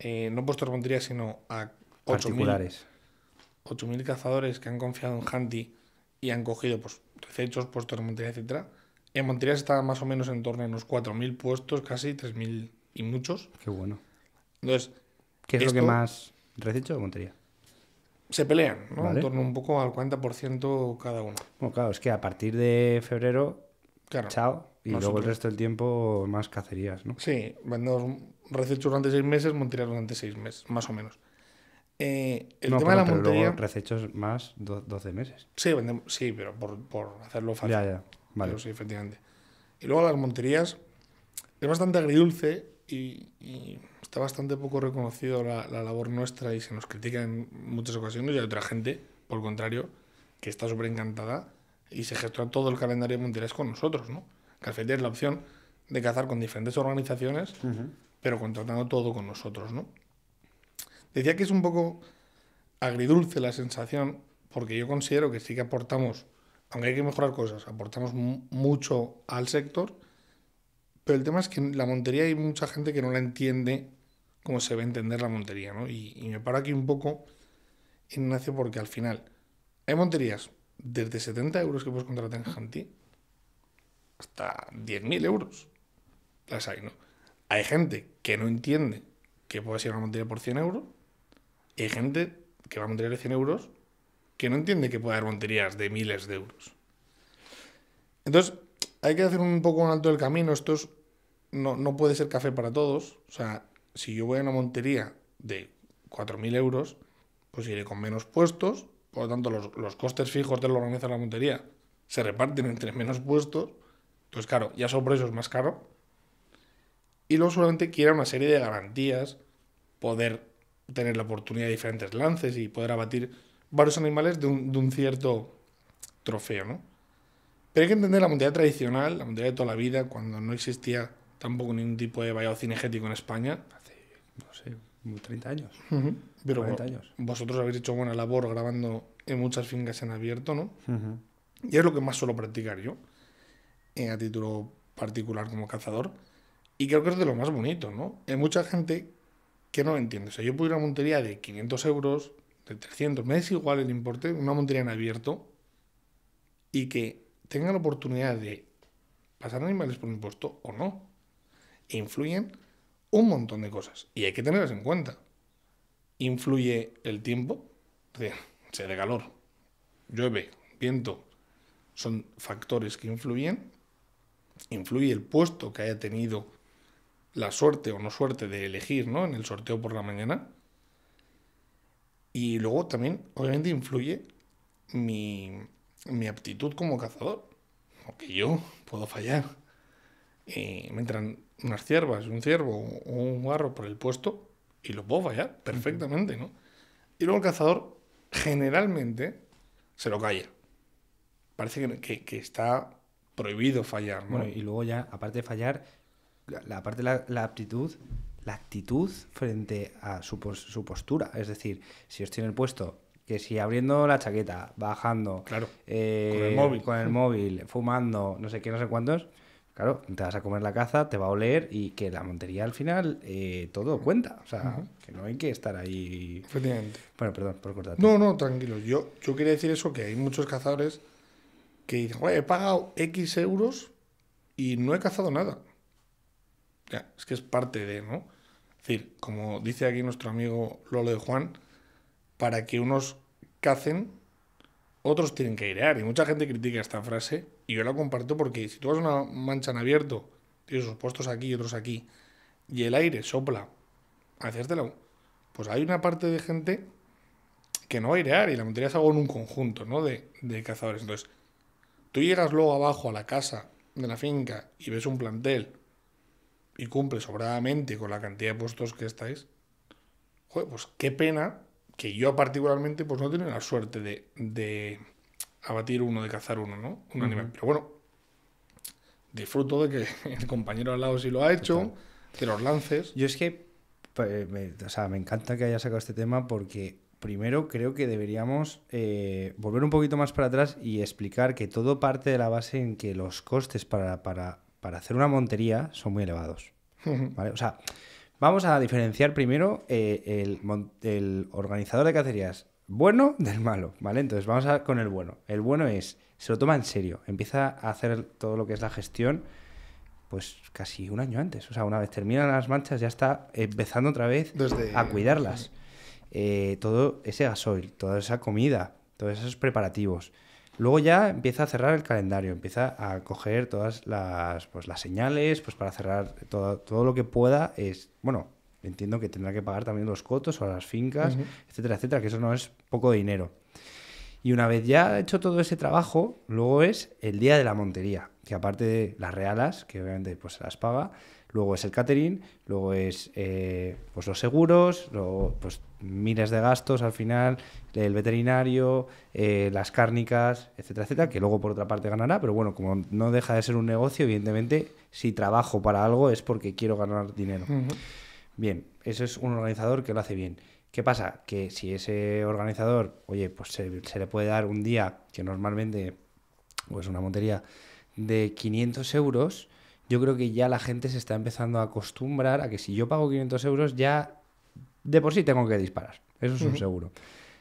eh, no puestos de Montería, sino a 8.000 cazadores que han confiado en Hanti y han cogido pues, recechos, puestos de Montería, etc. En Montería está más o menos en torno a unos 4.000 puestos, casi 3.000 y muchos. Qué bueno. Entonces, ¿qué es lo que más rececho de Montería? Se pelean, ¿no? En torno un poco al 40% cada uno. Bueno, claro, es que a partir de febrero Chao. Y luego el resto del tiempo más cacerías, ¿no? Sí, vendemos recechos durante seis meses, monterías durante seis meses, más o menos. Eh, el tema de la montería... Luego recechos más 12 meses. Sí, vendemos, sí pero por, por, hacerlo fácil. Ya, ya. Vale. sí, efectivamente. Y luego las monterías es bastante agridulce y, está bastante poco reconocido la, la, labor nuestra y se nos critica en muchas ocasiones y hay otra gente, por el contrario, que está súper encantada y se gestiona todo el calendario Montería con nosotros, ¿no? final es la opción de cazar con diferentes organizaciones, pero contratando todo con nosotros, ¿no? Decía que es un poco agridulce la sensación, porque yo considero que sí que aportamos, aunque hay que mejorar cosas, aportamos mucho al sector, pero el tema es que la montería hay mucha gente que no la entiende como se ve entender la montería, ¿no? Y, y me paro aquí un poco, Ignacio, porque al final hay monterías desde 70 euros que puedes contratar en Hanti hasta 10.000 euros. Las hay, ¿no? Hay gente que no entiende que puedes ir una montería por 100 euros y hay gente que va a montería de 100 euros que no entiende que puede haber monterías de miles de euros. Entonces, hay que hacer un poco un alto del camino. Esto no, no puede ser café para todos. O sea, si yo voy a una montería de 4.000 euros, pues iré con menos puestos, por lo tanto, los, los costes fijos de lo organización de la montería se reparten entre menos puestos. Entonces, claro, ya sobre eso es más caro. Y luego solamente quiera una serie de garantías, poder tener la oportunidad de diferentes lances y poder abatir varios animales de un, cierto trofeo, ¿no? Pero hay que entender la montería tradicional, la montería de toda la vida, cuando no existía tampoco ningún tipo de vallado cinegético en España, hace, no sé, 30 años. Pero 40 años. vosotros habéis hecho buena labor grabando en muchas fincas en han abierto, ¿no? Y es lo que más suelo practicar yo, eh, a título particular como cazador. Y creo que es de lo más bonito, ¿no? Hay mucha gente que no entiende. O sea, yo puedo ir a una montería de 500 euros, de 300, me es igual el importe, una montería en abierto, y que tengan la oportunidad de pasar animales por impuesto o no. E influyen un montón de cosas. Y hay que tenerlas en cuenta. Influye el tiempo. O sea, se de calor, llueve, viento, son factores que influyen. Influye el puesto que haya tenido la suerte o no suerte de elegir en el sorteo por la mañana. Y luego también, obviamente, influye mi, mi aptitud como cazador. Porque yo puedo fallar. me entran unas ciervas, un ciervo o un guarro por el puesto y lo puedo fallar perfectamente, ¿no? Y luego el cazador generalmente se lo calla. Parece que, está prohibido fallar. Bueno, y luego ya, aparte de fallar, la, parte de la, aptitud, la actitud frente a su, su, postura. Es decir, si os tiene el puesto, que si abriendo la chaqueta, bajando, eh, con, el móvil. con el móvil, fumando, no sé qué, no sé cuántos, Claro, te vas a comer la caza, te va a oler y que la montería al final eh, todo cuenta. O sea, que no hay que estar ahí. Efectivamente. Bueno, perdón por cortarte. No, no, tranquilo. Yo, yo quería decir eso: que hay muchos cazadores que dicen, he pagado X euros y no he cazado nada. Ya, es que es parte de, ¿no? Es decir, como dice aquí nuestro amigo Lolo de Juan, para que unos cacen, otros tienen que airear. Y mucha gente critica esta frase y yo la comparto porque si tú vas una mancha en abierto, tienes unos puestos aquí y otros aquí, y el aire sopla lado, pues hay una parte de gente que no va a airear y la monterías es algo en un conjunto ¿no? de, de cazadores. Entonces, tú llegas luego abajo a la casa de la finca y ves un plantel y cumple sobradamente con la cantidad de puestos que estáis, joder, pues qué pena que yo particularmente pues no tiene la suerte de, de abatir uno, de cazar uno, ¿no? Un animal. Pero bueno, disfruto de que el compañero al lado sí lo ha hecho, Que los lances. Yo es que, me, o sea, me encanta que haya sacado este tema porque primero creo que deberíamos eh, volver un poquito más para atrás y explicar que todo parte de la base en que los costes para, hacer una montería son muy elevados. O sea, vamos a diferenciar primero eh, el, el, organizador de cacerías bueno del malo, ¿vale? Entonces vamos a, con el bueno. El bueno es, se lo toma en serio, empieza a hacer todo lo que es la gestión, pues casi un año antes. O sea, una vez terminan las manchas ya está empezando otra vez a cuidarlas. Eh, todo ese gasoil, toda esa comida, todos esos preparativos. Luego ya empieza a cerrar el calendario, empieza a coger todas las, pues, las señales pues, para cerrar todo, todo lo que pueda. Es, bueno, entiendo que tendrá que pagar también los cotos o las fincas, etcétera, etcétera, que eso no es poco dinero. Y una vez ya hecho todo ese trabajo, luego es el día de la montería, que aparte de las realas, que obviamente pues se las paga, luego es el catering, luego es eh, pues los seguros, luego, pues miles de gastos al final, el veterinario, eh, las cárnicas, etcétera, etcétera, que luego por otra parte ganará, pero bueno, como no deja de ser un negocio, evidentemente si trabajo para algo es porque quiero ganar dinero. Bien, eso es un organizador que lo hace bien. ¿Qué pasa? Que si ese organizador, oye, pues se, le puede dar un día que normalmente, pues una montería, de 500 euros, yo creo que ya la gente se está empezando a acostumbrar a que si yo pago 500 euros ya de por sí tengo que disparar. Eso es un seguro.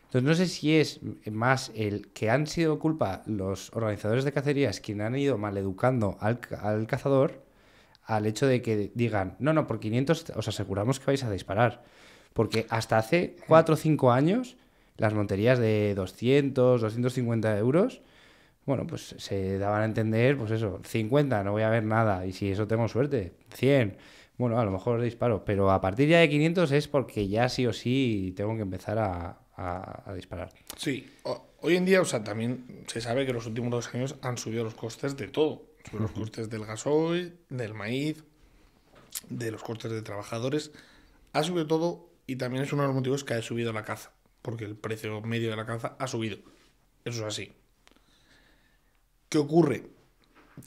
Entonces no sé si es más el que han sido culpa los organizadores de cacerías quienes han ido maleducando al, al cazador al hecho de que digan, no, no, por 500 os aseguramos que vais a disparar. Porque hasta hace 4 o 5 años, las monterías de 200, 250 euros, bueno, pues se daban a entender, pues eso, 50, no voy a ver nada, y si eso tengo suerte, 100, bueno, a lo mejor disparo, pero a partir ya de 500 es porque ya sí o sí tengo que empezar a, disparar. Sí, hoy en día, o sea, también se sabe que los últimos dos años han subido los costes de todo sobre los costes del gasoil, del maíz, de los costes de trabajadores. Ha subido todo y también es uno de los motivos que ha subido la caza, porque el precio medio de la caza ha subido. Eso es así. ¿Qué ocurre?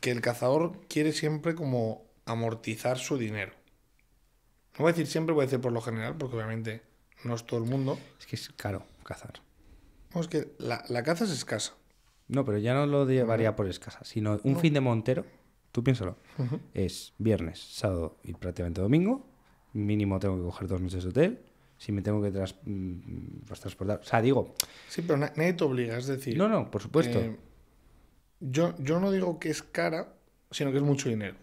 Que el cazador quiere siempre como amortizar su dinero. No voy a decir siempre, voy a decir por lo general, porque obviamente no es todo el mundo. Es que es caro cazar. No, que la, la caza es escasa. No, pero ya no lo llevaría por escasa, sino un fin de Montero, tú piénsalo, es viernes, sábado y prácticamente domingo, mínimo tengo que coger dos noches de hotel, si me tengo que tras mm, pues transportar, o sea, digo... Sí, pero nadie te obliga, es decir... No, no, por supuesto. Eh, yo, yo no digo que es cara, sino que es mucho dinero.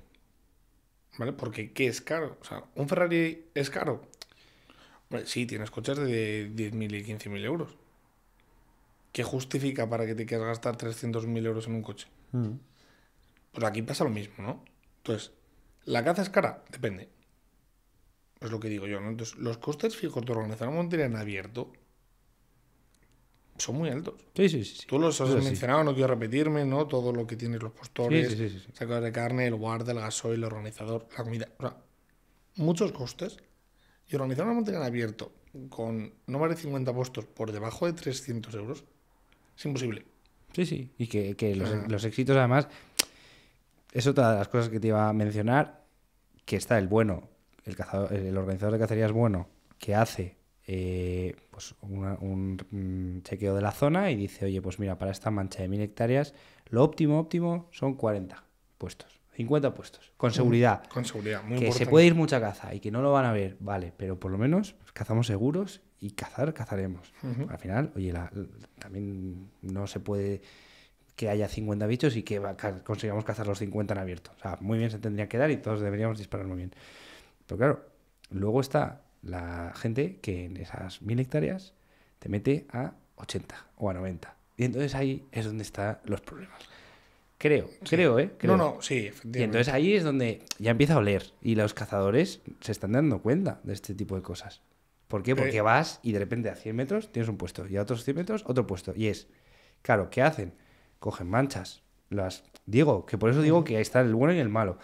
¿Vale? Porque ¿qué es caro? O sea, un Ferrari es caro. sí, tienes coches de 10.000 y 15.000 euros. ¿qué justifica para que te quieras gastar 300.000 euros en un coche? Mm. Pues aquí pasa lo mismo, ¿no? Entonces, ¿la caza es cara? Depende. Es lo que digo yo, ¿no? Entonces, los costes fijos de organizar un montaña en abierto son muy altos. Sí, sí, sí. Tú los has mencionado, no quiero repetirme, ¿no? Todo lo que tienes los postores, sí, de carne, el guarda, el gasoil, el organizador, la comida. O sea, muchos costes. Y organizar una montaña en abierto con no más de 50 puestos por debajo de 300 euros, es imposible. Sí, sí. Y que, los, éxitos, además, es otra de las cosas que te iba a mencionar, que está el bueno, el, cazador, el organizador de cacerías bueno, que hace eh, pues un mm, chequeo de la zona y dice, oye, pues mira, para esta mancha de mil hectáreas, lo óptimo, óptimo son 40 puestos. 50 puestos, con mm, seguridad. Con seguridad, muy Que se puede ir mucha caza y que no lo van a ver, vale, pero por lo menos cazamos seguros y cazar, cazaremos. Al final, oye, también no se puede que haya 50 bichos y que consigamos cazar los 50 en abierto. O sea, muy bien se tendría que dar y todos deberíamos disparar muy bien. Pero claro, luego está la gente que en esas mil hectáreas te mete a 80 o a 90. Y entonces ahí es donde están los problemas. Creo, creo, ¿eh? No, no, sí, efectivamente. Y entonces ahí es donde ya empieza a oler y los cazadores se están dando cuenta de este tipo de cosas. ¿Por qué? Porque eh. vas y de repente a 100 metros tienes un puesto y a otros 100 metros otro puesto. Y es, claro, ¿qué hacen? Cogen manchas. Las digo, que por eso digo que ahí está el bueno y el malo.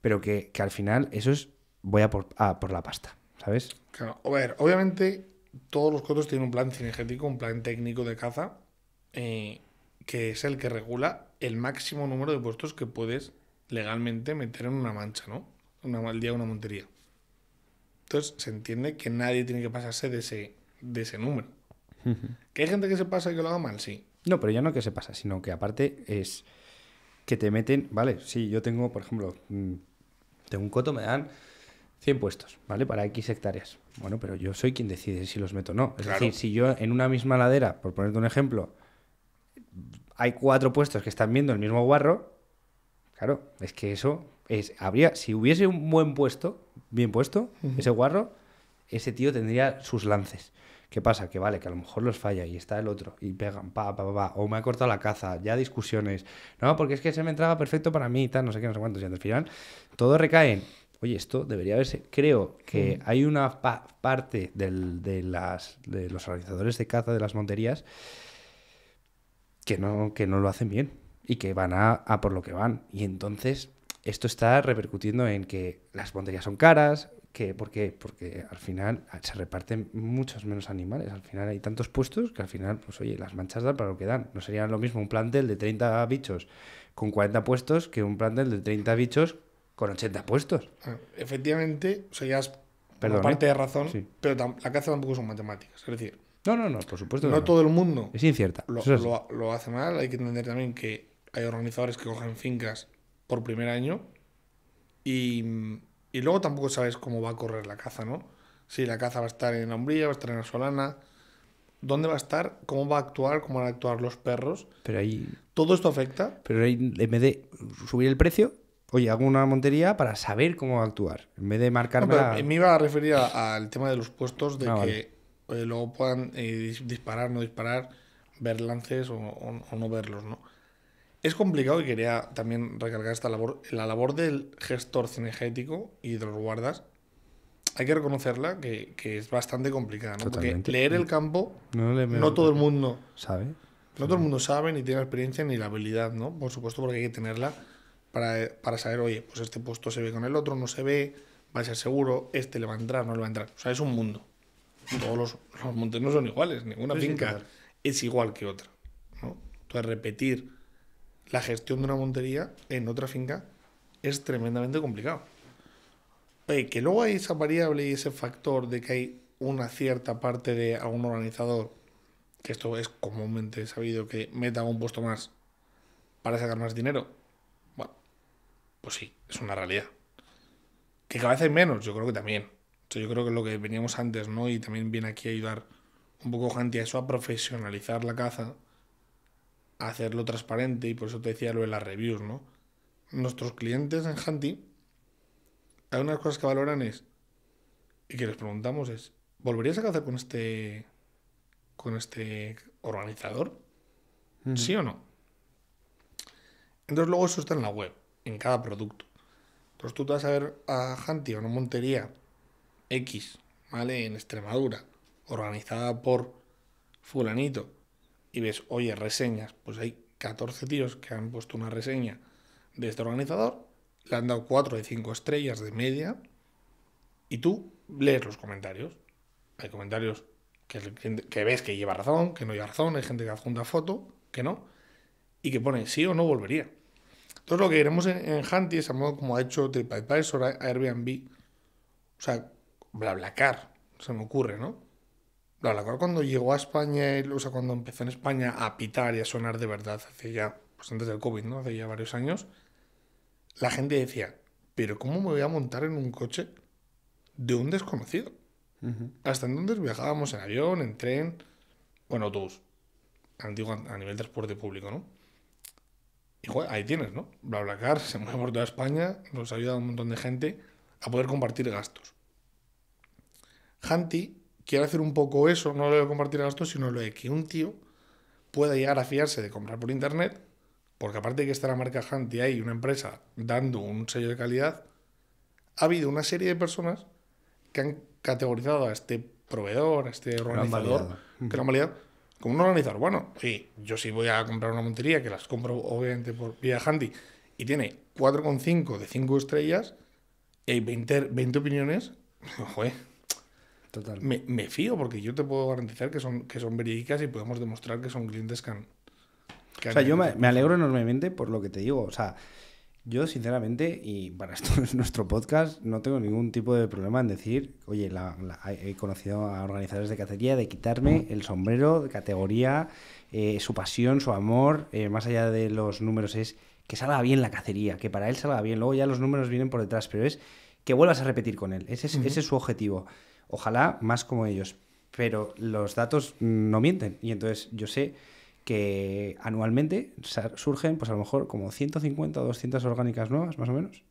Pero que, al final eso es, voy a por, por la pasta, ¿sabes? Claro, a ver, obviamente todos los cotos tienen un plan cinegético, un plan técnico de caza, eh, que es el que regula el máximo número de puestos que puedes legalmente meter en una mancha, ¿no? Una, maldía una montería se entiende que nadie tiene que pasarse de ese, de ese número. ¿Que hay gente que se pasa y que lo haga mal? Sí. No, pero ya no que se pasa, sino que aparte es que te meten, vale, si yo tengo, por ejemplo, mm, tengo un coto, me dan 100 puestos, ¿vale? Para X hectáreas. Bueno, pero yo soy quien decide si los meto o no. Es decir, si yo en una misma ladera, por ponerte un ejemplo, hay cuatro puestos que están viendo el mismo guarro, claro, es que eso habría, si hubiese un buen puesto, bien puesto, ese guarro, ese tío tendría sus lances. ¿Qué pasa? Que vale, que a lo mejor los falla y está el otro y pegan, pa, pa, pa, o me ha cortado la caza, ya discusiones. No, porque es que se me entraba perfecto para mí y tal, no sé qué, no sé cuántos. Y al final, todo recae oye, esto debería haberse. Creo que hay una parte de, las, de los organizadores de caza de las monterías que no, que no lo hacen bien y que van a por lo que van. Y entonces esto está repercutiendo en que las botellas son caras, que, ¿por qué? Porque al final se reparten muchos menos animales. Al final hay tantos puestos que al final, pues oye, las manchas dan para lo que dan. No sería lo mismo un plantel de 30 bichos con 40 puestos que un plantel de 30 bichos con 80 puestos. Ah, efectivamente, o sea, ya es parte ¿eh? de razón, pero la caza tampoco son matemáticas. Es decir, no, no, no, por supuesto. No, todo el mundo. Es incierta. lo hace mal. Hay que entender también que hay organizadores que cogen fincas por primer año y, luego tampoco sabes cómo va a correr la caza, ¿no? Si la caza va a estar en la umbría, va a estar en la solana, dónde va a estar, cómo va a actuar, cómo van a actuar los perros. Pero ahí... Todo esto afecta. Pero ahí, en vez de subir el precio, oye, hago una montería para saber cómo va a actuar, en vez de marcar Me iba a referir al tema de los puestos, de ah, que eh, luego puedan eh, disparar, no disparar, ver lances o no verlos, ¿no? Es complicado y quería también recargar esta labor. La labor del gestor cinegético y de los guardas, hay que reconocerla que, es bastante complicada, ¿no? Porque leer el mm. campo, no, todo el mundo sabe. No todo el mundo sabe, ni tiene la experiencia, ni la habilidad, ¿no? Por supuesto, porque hay que tenerla para, para saber, oye, pues este puesto se ve con el otro, no se ve, va a ser seguro, este le va a entrar, no le va a entrar. O sea, es un mundo. Todos los, los montes no son iguales, ninguna finca es igual que otra, ¿no? Entonces, repetir la gestión de una montería en otra finca es tremendamente complicado. que luego hay esa variable y ese factor de que hay una cierta parte de a un organizador, que esto es comúnmente sabido, que meta un puesto más para sacar más dinero. Bueno, pues sí, es una realidad. Que cada vez hay menos, yo creo que también. yo creo que lo que veníamos antes, ¿no? Y también viene aquí a ayudar un poco gente a eso, a profesionalizar la caza hacerlo transparente y por eso te decía lo de las reviews, ¿no? Nuestros clientes en Hunting, hay unas cosas que valoran es, y que les preguntamos es, ¿volverías a cazar con este, con este organizador? ¿Sí o no? Entonces luego eso está en la web, en cada producto. Entonces tú te vas a ver a Hunty o una montería X, ¿vale? En Extremadura, organizada por fulanito y ves, oye, reseñas, pues hay 14 tíos que han puesto una reseña de este organizador, le han dado 4 de 5 estrellas de media, y tú lees los comentarios. Hay comentarios que, ves que lleva razón, que no lleva razón, hay gente que adjunta foto, que no, y que pone sí o no volvería. Entonces lo que queremos en, en es, a modo como ha hecho TripAdvisor, Airbnb, o sea, BlaBlaCar, se me ocurre, ¿no? la cual cuando llegó a España, o sea, cuando empezó en España a pitar y a sonar de verdad, hace ya, pues antes del COVID, ¿no? Hace ya varios años, la gente decía, pero ¿cómo me voy a montar en un coche de un desconocido? Hasta entonces viajábamos en avión, en tren bueno, en autobús. Antiguo, a nivel de transporte público, ¿no? Y ahí tienes, ¿no? BlaBlaCar se mueve por toda España, nos ha a un montón de gente a poder compartir gastos. Hanti quiero hacer un poco eso, no lo de compartir esto, sino lo de que un tío pueda llegar a fiarse de comprar por internet, porque aparte de que está la marca Hunt y hay una empresa dando un sello de calidad, ha habido una serie de personas que han categorizado a este proveedor, a este organizador, que la maldad, como un organizador. Bueno, sí, yo sí voy a comprar una montería, que las compro obviamente por vía Handy, y tiene 4,5 de 5 estrellas, y 20, 20 opiniones, joder me, fío porque yo te puedo garantizar que son, que son verídicas y podemos demostrar que son clientes que han... o sea, yo me, alegro enormemente por lo que te digo. O sea, yo, sinceramente, y para esto es nuestro podcast, no tengo ningún tipo de problema en decir, oye, he conocido a organizadores de cacería de quitarme el sombrero de categoría, eh, su pasión, su amor, eh, más allá de los números, es que salga bien la cacería, que para él salga bien. Luego ya los números vienen por detrás, pero es que vuelvas a repetir con él. Ese es, ese es su objetivo. Ojalá más como ellos. Pero los datos no mienten. Y entonces yo sé que anualmente surgen, pues a lo mejor, como 150 o 200 orgánicas nuevas, más o menos.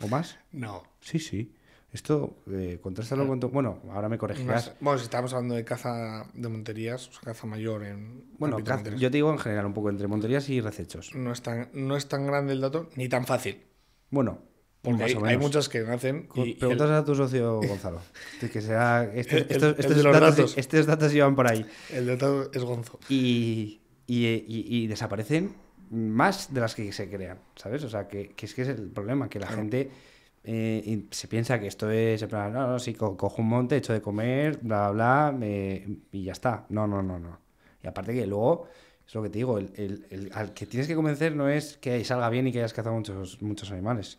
¿O más? No. Sí, sí. Esto, eh, con tu... Bueno, ahora me corregirás. bueno, si estamos hablando de caza de monterías, caza mayor en... Bueno, yo te digo en general un poco entre monterías y recechos. No es, tan, no es tan grande el dato, ni tan fácil. Bueno, pues hay, muchas que nacen. Preguntas a tu socio Gonzalo. que estos, datos, datos. llevan por ahí. El dato es Gonzo. Y, desaparecen más de las que se crean, ¿sabes? O sea, que, es que es el problema, que la gente eh, se piensa que esto es, no, no, sí, cojo un monte, echo de comer, bla, bla, bla, y ya está. No, no, no, no. Y aparte que luego, es lo que te digo, el, el al que tienes que convencer no es que salga bien y que hayas cazado muchos, muchos animales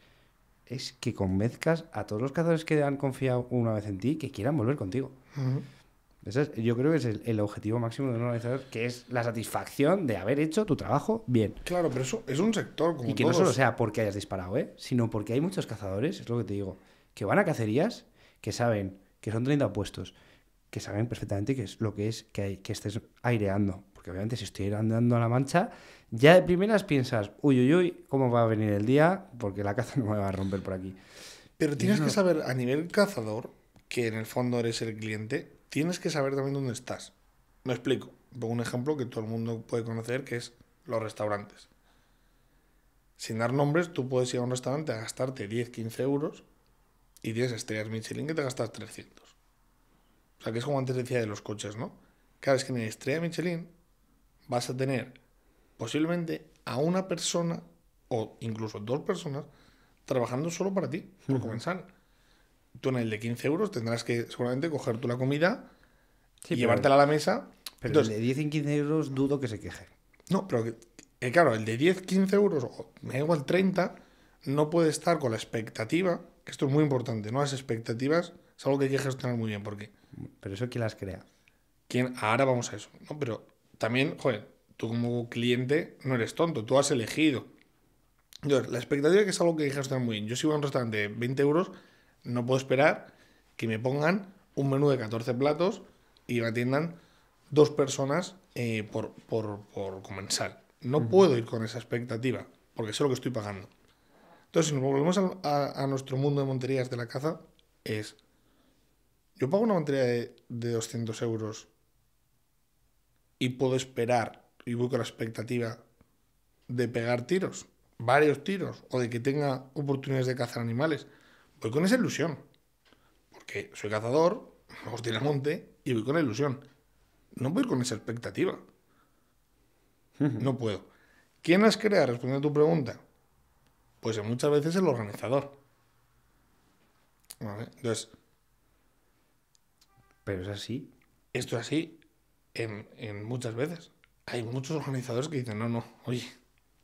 es que convenzcas a todos los cazadores que han confiado una vez en ti que quieran volver contigo. yo creo que es el, objetivo máximo de un organizador, que es la satisfacción de haber hecho tu trabajo bien. Claro, pero eso es un sector como Y que no solo sea porque hayas disparado, ¿eh? sino porque hay muchos cazadores, es lo que te digo, que van a cacerías que saben que son 30 puestos, que saben perfectamente qué es lo que es que, hay, que estés aireando, que obviamente si estoy andando a la mancha, ya de primeras piensas, uy, uy, uy, ¿cómo va a venir el día? Porque la caza no me va a romper por aquí. Pero tienes que saber, a nivel cazador, que en el fondo eres el cliente, tienes que saber también dónde estás. Me explico. Pongo un ejemplo que todo el mundo puede conocer, que es los restaurantes. Sin dar nombres, tú puedes ir a un restaurante a gastarte 10, 15 euros y tienes estrellas Michelin que te gastas 300. O sea, que es como antes decía de los coches, ¿no? Cada vez que en estrella Michelin vas a tener posiblemente a una persona o incluso dos personas trabajando solo para ti, por comenzar. Tú en el de 15 euros tendrás que seguramente coger tú la comida y llevártela a la mesa. Pero Entonces, el de 10 en 15 euros dudo que se queje. No, pero eh, claro, el de 10, 15 euros, o me da igual 30, no puede estar con la expectativa, que esto es muy importante, ¿no? Las expectativas es algo que hay que gestionar muy bien, porque... Pero eso quién las crea. ¿Quién? Ahora vamos a eso, ¿no? Pero también, joder, tú como cliente no eres tonto, tú has elegido. la expectativa es que es algo que está muy bien. Yo si voy a un restaurante de 20 euros, no puedo esperar que me pongan un menú de 14 platos y me atiendan dos personas eh, por, por, comensal. No puedo ir con esa expectativa, porque sé lo que estoy pagando. Entonces, si nos volvemos a, nuestro mundo de monterías de la caza, es... Yo pago una montería de, de 200 euros y puedo esperar y voy con la expectativa de pegar tiros, varios tiros, o de que tenga oportunidades de cazar animales, voy con esa ilusión. Porque soy cazador, me gusta al monte y voy con la ilusión. No voy con esa expectativa. No puedo. ¿Quién las crea? Respondiendo a tu pregunta. Pues muchas veces el organizador. ¿Vale? Entonces. Pero es así. Esto es así en, muchas veces. Hay muchos organizadores que dicen, no, no, oye,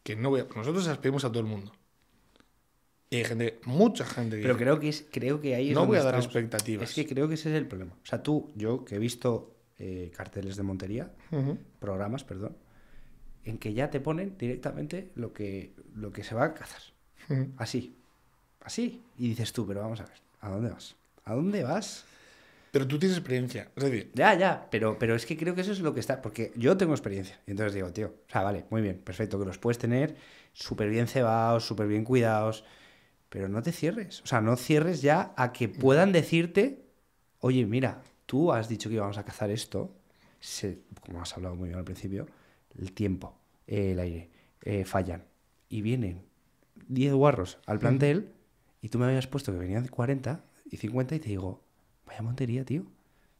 que no voy a... Nosotros aspiramos a todo el mundo. Y hay gente, mucha gente que Pero creo que, es, creo que ahí No voy a dar expectativas. Es que creo que ese es el problema. O sea, tú, yo, que he visto eh, carteles de montería, programas, perdón, en que ya te ponen directamente lo que, lo que se va a cazar. Así. Así. Y dices tú, pero vamos a ver, ¿a dónde vas? ¿A dónde vas? Pero tú tienes experiencia. Es decir. Ya, ya, pero, pero es que creo que eso es lo que está. Porque yo tengo experiencia. Y entonces digo, tío, o sea, vale, muy bien, perfecto, que los puedes tener súper bien cebados, súper bien cuidados. Pero no te cierres. O sea, no cierres ya a que mm. puedan decirte, oye, mira, tú has dicho que íbamos a cazar esto. Se, como has hablado muy bien al principio, el tiempo, el aire, eh, fallan. Y vienen 10 guarros al mm. plantel y tú me habías puesto que venían 40 y 50 y te digo, Vaya montería, tío.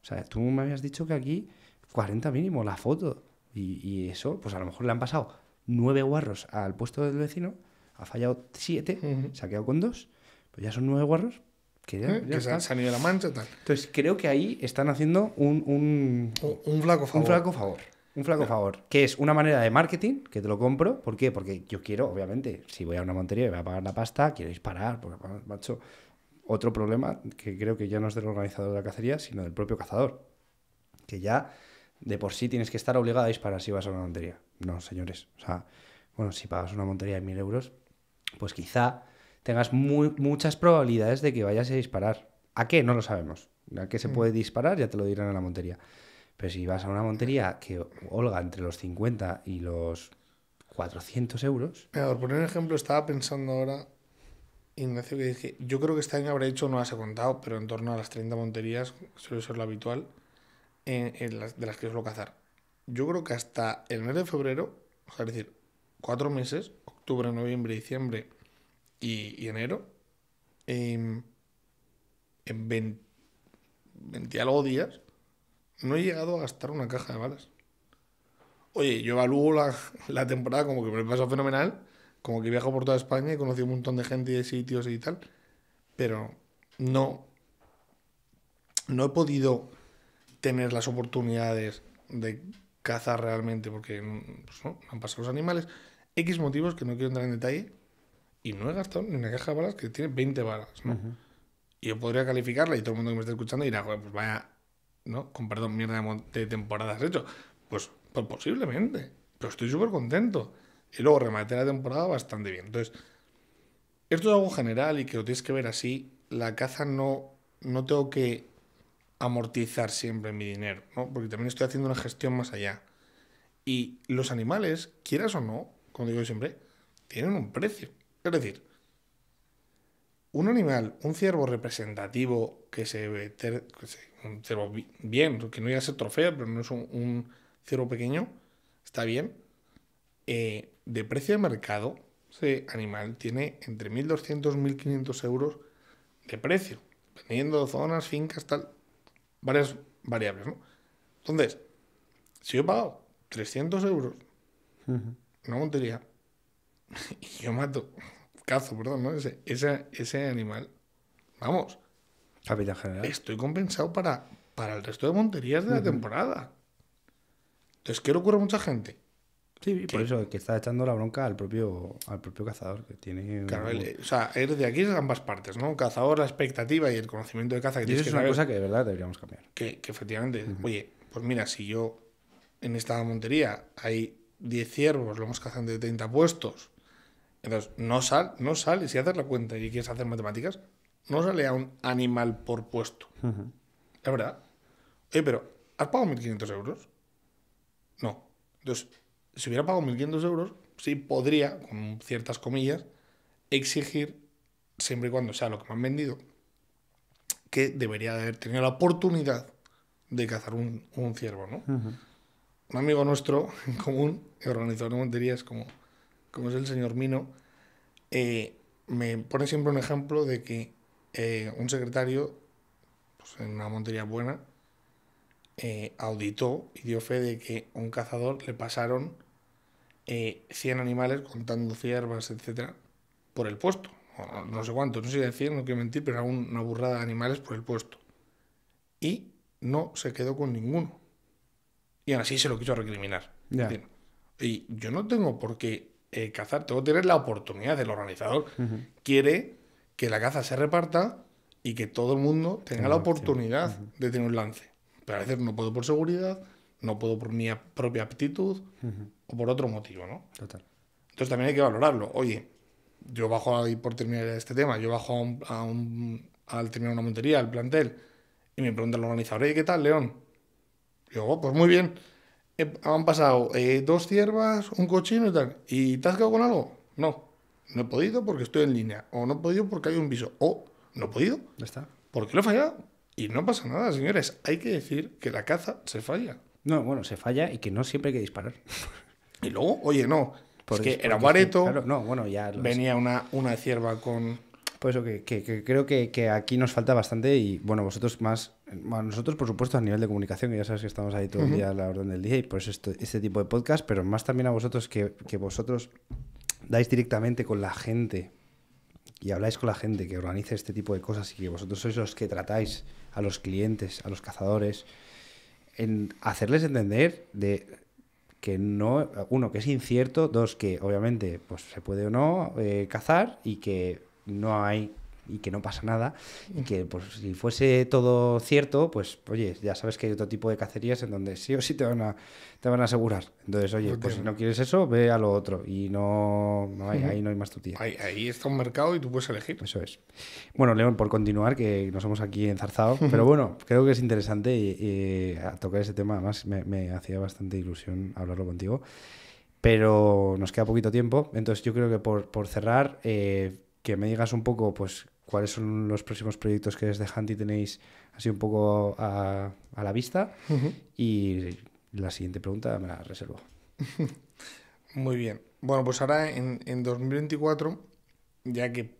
O sea, tú me habías dicho que aquí 40 mínimo la foto. Y, y eso, pues a lo mejor le han pasado nueve guarros al puesto del vecino, ha fallado siete, se ha quedado con dos, pues ya son nueve guarros. Que, ya, eh, se, han ido la mancha tal. Entonces creo que ahí están haciendo un... Un, un, flaco favor. Un flaco favor. Un flaco favor, que es una manera de marketing, que te lo compro. ¿Por qué? Porque yo quiero, obviamente, si voy a una montería y voy a pagar la pasta, quiero disparar, porque, macho, otro problema que creo que ya no es del organizador de la cacería, sino del propio cazador, que ya de por sí tienes que estar obligado a disparar si vas a una montería. No, señores, o sea, bueno, si pagas una montería de mil euros, pues quizá tengas muchas probabilidades de que vayas a disparar. ¿A qué? No lo sabemos. ¿A qué se mm. puede disparar? Ya te lo dirán en la montería. Pero si vas a una montería que holga entre los 50 y los 400 euros. Mira, por poner un ejemplo, estaba pensando ahora Ignacio que dije, yo creo que este año habrá hecho, no las he contado, pero en torno a las 30 monterías, suele ser lo habitual, en, las, de las que suelo cazar. Yo creo que hasta el mes de febrero, o sea, es decir, cuatro meses, octubre, noviembre, diciembre y, enero, em, en, en 20, algo días, no he llegado a gastar una caja de balas. Oye, yo evalúo la, la temporada como que me lo he pasado fenomenal, como que viajo por toda España y conocí un montón de gente y de sitios y tal, pero no, no he podido tener las oportunidades de cazar realmente porque mm, pues, no, han pasado los animales. X motivos que no quiero entrar en detalle y no he gastado ni una caja de balas que tiene 20 balas, ¿no? Y yo podría calificarla y todo el mundo que me esté escuchando dirá, pues vaya, ¿no? Con perdón, mierda de temporadas hecho. Pues, pues posiblemente, pero estoy súper contento. Y luego rematé la temporada bastante bien. Entonces, esto es algo general y que lo tienes que ver así. La caza no, no tengo que amortizar siempre mi dinero, ¿no? Porque también estoy haciendo una gestión más allá. Y los animales, quieras o no, como digo siempre, tienen un precio. Es decir, un animal, un ciervo representativo que se, ve bien, que no iba a ser trofeo, pero no es un, ciervo pequeño, está bien, eh, de precio de mercado, ese animal tiene entre 1.200 y 1.500 euros de precio, dependiendo zonas, fincas, tal, varias variables, ¿no? Entonces, si yo he pagado 300 euros, en una montería, y yo mato, cazo, perdón, ¿no? Ese, animal, vamos. Capital general. Estoy compensado para, para el resto de monterías de la temporada. Entonces, ¿qué le ocurre a mucha gente? Sí, por eso que está echando la bronca al propio, al propio cazador, que tiene... Claro, o sea, eres de aquí es ambas partes, ¿no? Cazador, la expectativa y el conocimiento de caza que y tienes eso que es una cosa que de verdad deberíamos cambiar. Que, efectivamente, oye, pues mira, si yo en esta montería hay 10 ciervos, lo hemos cazado de 30 puestos, entonces no sale, no sale, si haces la cuenta y quieres hacer matemáticas, no sale a un animal por puesto. La verdad. Oye, pero ¿has pagado 1.500 euros? No. Entonces si hubiera pagado 1.500 euros, sí podría, con ciertas comillas, exigir, siempre y cuando sea lo que me han vendido, que debería de haber tenido la oportunidad de cazar un, ciervo, ¿no? Un amigo nuestro en común, organizador de monterías, como, como es el señor Mino, eh, me pone siempre un ejemplo de que eh, un secretario, pues, en una montería buena, eh, auditó y dio fe de que a un cazador le pasaron 100 eh, animales contando ciervas, etcétera, por el puesto. no sé cuánto, no sé decir, no quiero mentir, pero era una burrada de animales por el puesto. Y no se quedó con ninguno. Y aún así se lo quiso recriminar. Y yo no tengo por qué eh, cazar, tengo que tener la oportunidad. El organizador quiere que la caza se reparta y que todo el mundo tenga la oportunidad de tener un lance. Pero a veces no puedo por seguridad, no puedo por mi propia aptitud o por otro motivo, ¿no? Total. Entonces también hay que valorarlo. Oye, yo bajo ahí por terminar este tema, yo bajo a un, al terminar una montería, al plantel, y me pregunta el organizador, ¿y qué tal, León? yo, oh, pues muy bien. han pasado eh, dos ciervas, un cochino y tal. ¿Y te has quedado con algo? No. No he podido porque estoy en línea. O no he podido porque hay un viso. O no he podido. Ya está. ¿Por qué lo he fallado? Y no pasa nada, señores. Hay que decir que la caza se falla. No, bueno, se falla y que no siempre hay que disparar. y luego, oye, no. porque es que era un Claro, no, bueno, ya venía una, una cierva con. pues eso que, creo que, aquí nos falta bastante y bueno, vosotros más, bueno, nosotros por supuesto a nivel de comunicación, que ya sabes que estamos ahí todo el día a la orden del día y por pues, eso este tipo de podcast, pero más también a vosotros que, que vosotros dais directamente con la gente y habláis con la gente que organiza este tipo de cosas y que vosotros sois los que tratáis a los clientes, a los cazadores, en hacerles entender de que no, uno, que es incierto, dos, que obviamente pues, se puede o no eh, cazar y que no hay y que no pasa nada y que pues si fuese todo cierto pues oye ya sabes que hay otro tipo de cacerías en donde sí o sí te van a te van a asegurar entonces oye pues si no quieres eso ve a lo otro y no, no hay, ahí no hay más tu tía ahí, está un mercado y tú puedes elegir eso es bueno León por continuar que nos hemos aquí enzarzado pero bueno creo que es interesante y, eh, tocar ese tema además me, hacía bastante ilusión hablarlo contigo pero nos queda poquito tiempo entonces yo creo que por, por cerrar eh, que me digas un poco, pues, cuáles son los próximos proyectos que desde Hanti tenéis así un poco a, a la vista. Y la siguiente pregunta me la reservo. Muy bien. Bueno, pues ahora en, 2024, ya que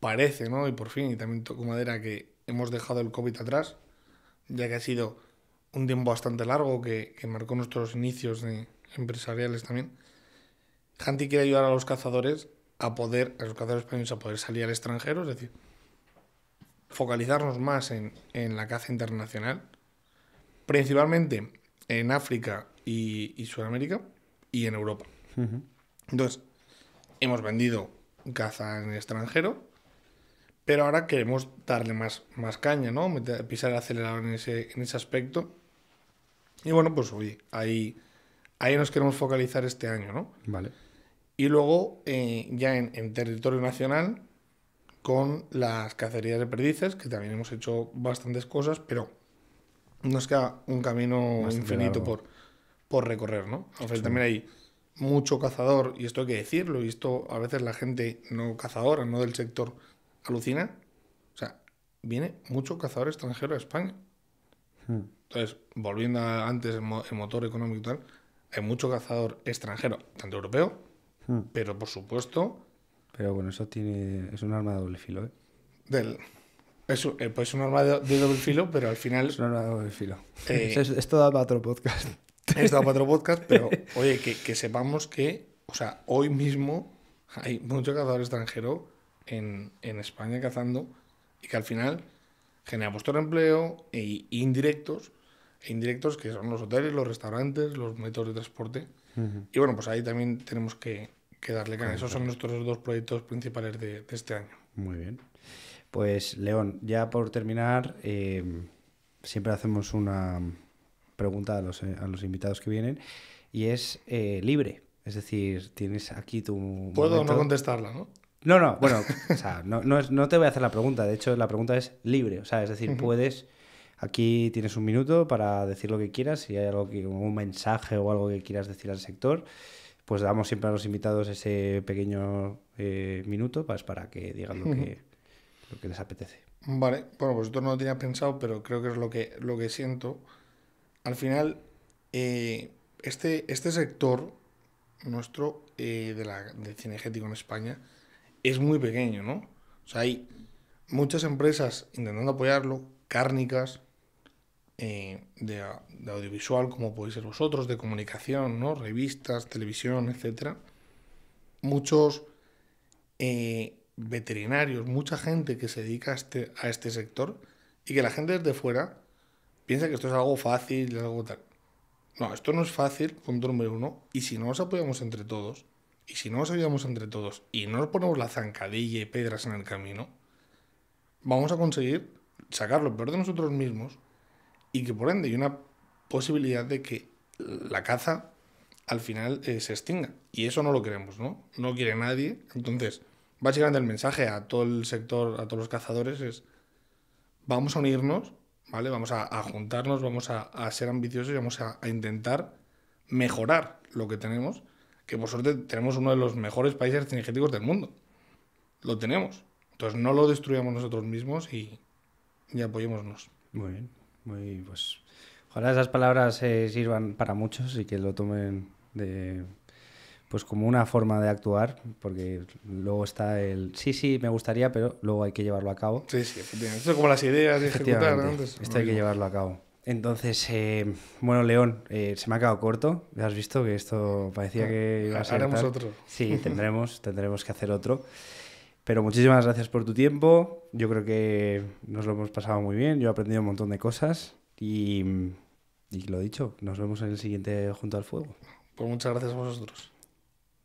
parece, ¿no? Y por fin, y también toco madera, que hemos dejado el COVID atrás, ya que ha sido un tiempo bastante largo que, que marcó nuestros inicios empresariales también. Hanti quiere ayudar a los cazadores a poder, a los cazadores españoles a poder salir al extranjero, es decir, focalizarnos más en, la caza internacional, principalmente en África y, Sudamérica y en Europa. Entonces, hemos vendido caza en el extranjero, pero ahora queremos darle más, más caña, ¿no? pisar el acelerador en ese, en aspecto. Y bueno, pues ahí, ahí nos queremos focalizar este año, ¿no? Vale. Y luego, eh, ya en territorio nacional, con las cacerías de perdices, que también hemos hecho bastantes cosas, pero nos queda un camino infinito por, por recorrer, ¿no? también hay mucho cazador, y esto hay que decirlo, y esto a veces la gente no cazadora, no del sector, alucina. O sea, viene mucho cazador extranjero a España. Hmm. Entonces, volviendo a antes el, motor económico y tal, hay mucho cazador extranjero, tanto europeo, hmm. pero por supuesto pero bueno, eso tiene es un arma de doble filo, ¿eh? Del, es, un, eh, pues un arma de, doble filo, pero al final... Es un arma de doble filo. Eh, esto da para otro podcast. Esto da para otro podcast, pero oye, que, que sepamos que, o sea, hoy mismo hay mucho cazador extranjero en, en España cazando y que al final genera puestos de empleo e indirectos, e indirectos que son los hoteles, los restaurantes, los métodos de transporte. Y bueno, pues ahí también tenemos que, que darle Esos son nuestros dos proyectos principales de, este año. Muy bien. Pues, León, ya por terminar, eh, siempre hacemos una pregunta eh, a los, invitados que vienen y es eh, libre. Es decir, tienes aquí tu. Puedo no contestarla, ¿no? No, no, bueno, no, no, es, no, te voy a hacer la pregunta. De hecho, la pregunta es libre. O sea, es decir, puedes. Aquí tienes un minuto para decir lo que quieras. Si hay algo que, un mensaje o algo que quieras decir al sector, pues damos siempre a los invitados ese pequeño eh, minuto pues, para que digan lo que, les apetece. Vale, bueno, vosotros pues no lo tenías pensado, pero creo que es lo que, lo que siento. Al final, eh, este, este sector nuestro eh, de, la, de cinegético en España es muy pequeño, ¿no? O sea, hay muchas empresas intentando apoyarlo, cárnicas, eh, de, audiovisual, como podéis ser vosotros, de comunicación, ¿no? revistas, televisión, etc. Muchos eh, veterinarios, mucha gente que se dedica a este, a este sector y que la gente desde fuera piensa que esto es algo fácil, algo tal. No, esto no es fácil, punto número uno. Y si no nos apoyamos entre todos, y si no nos ayudamos entre todos, y no nos ponemos la zancadilla y piedras en el camino, vamos a conseguir sacar lo peor de nosotros mismos y que por ende hay una posibilidad de que la caza al final eh, se extinga. Y eso no lo queremos, ¿no? No quiere nadie. Entonces, básicamente el mensaje a todo el sector, a todos los cazadores es, vamos a unirnos, ¿vale? Vamos a, juntarnos, vamos a, ser ambiciosos y vamos a, intentar mejorar lo que tenemos, que por suerte tenemos uno de los mejores países cinegéticos del mundo. Lo tenemos. Entonces no lo destruyamos nosotros mismos y, y apoyémonos. Muy bien. Muy, pues, ojalá esas palabras eh, sirvan para muchos y que lo tomen de, pues como una forma de actuar, porque luego está el sí, sí, me gustaría, pero luego hay que llevarlo a cabo. Sí, sí, efectivamente. es como las ideas de ejecutar Esto hay que llevarlo a cabo. Entonces, eh, bueno, León, eh, se me ha quedado corto. Ya has visto que esto parecía ah, que iba a ser. otro. Sí, tendremos, tendremos que hacer otro. Pero muchísimas gracias por tu tiempo. Yo creo que nos lo hemos pasado muy bien. Yo he aprendido un montón de cosas. Y, y lo dicho, nos vemos en el siguiente Junto al Fuego. Pues muchas gracias a vosotros.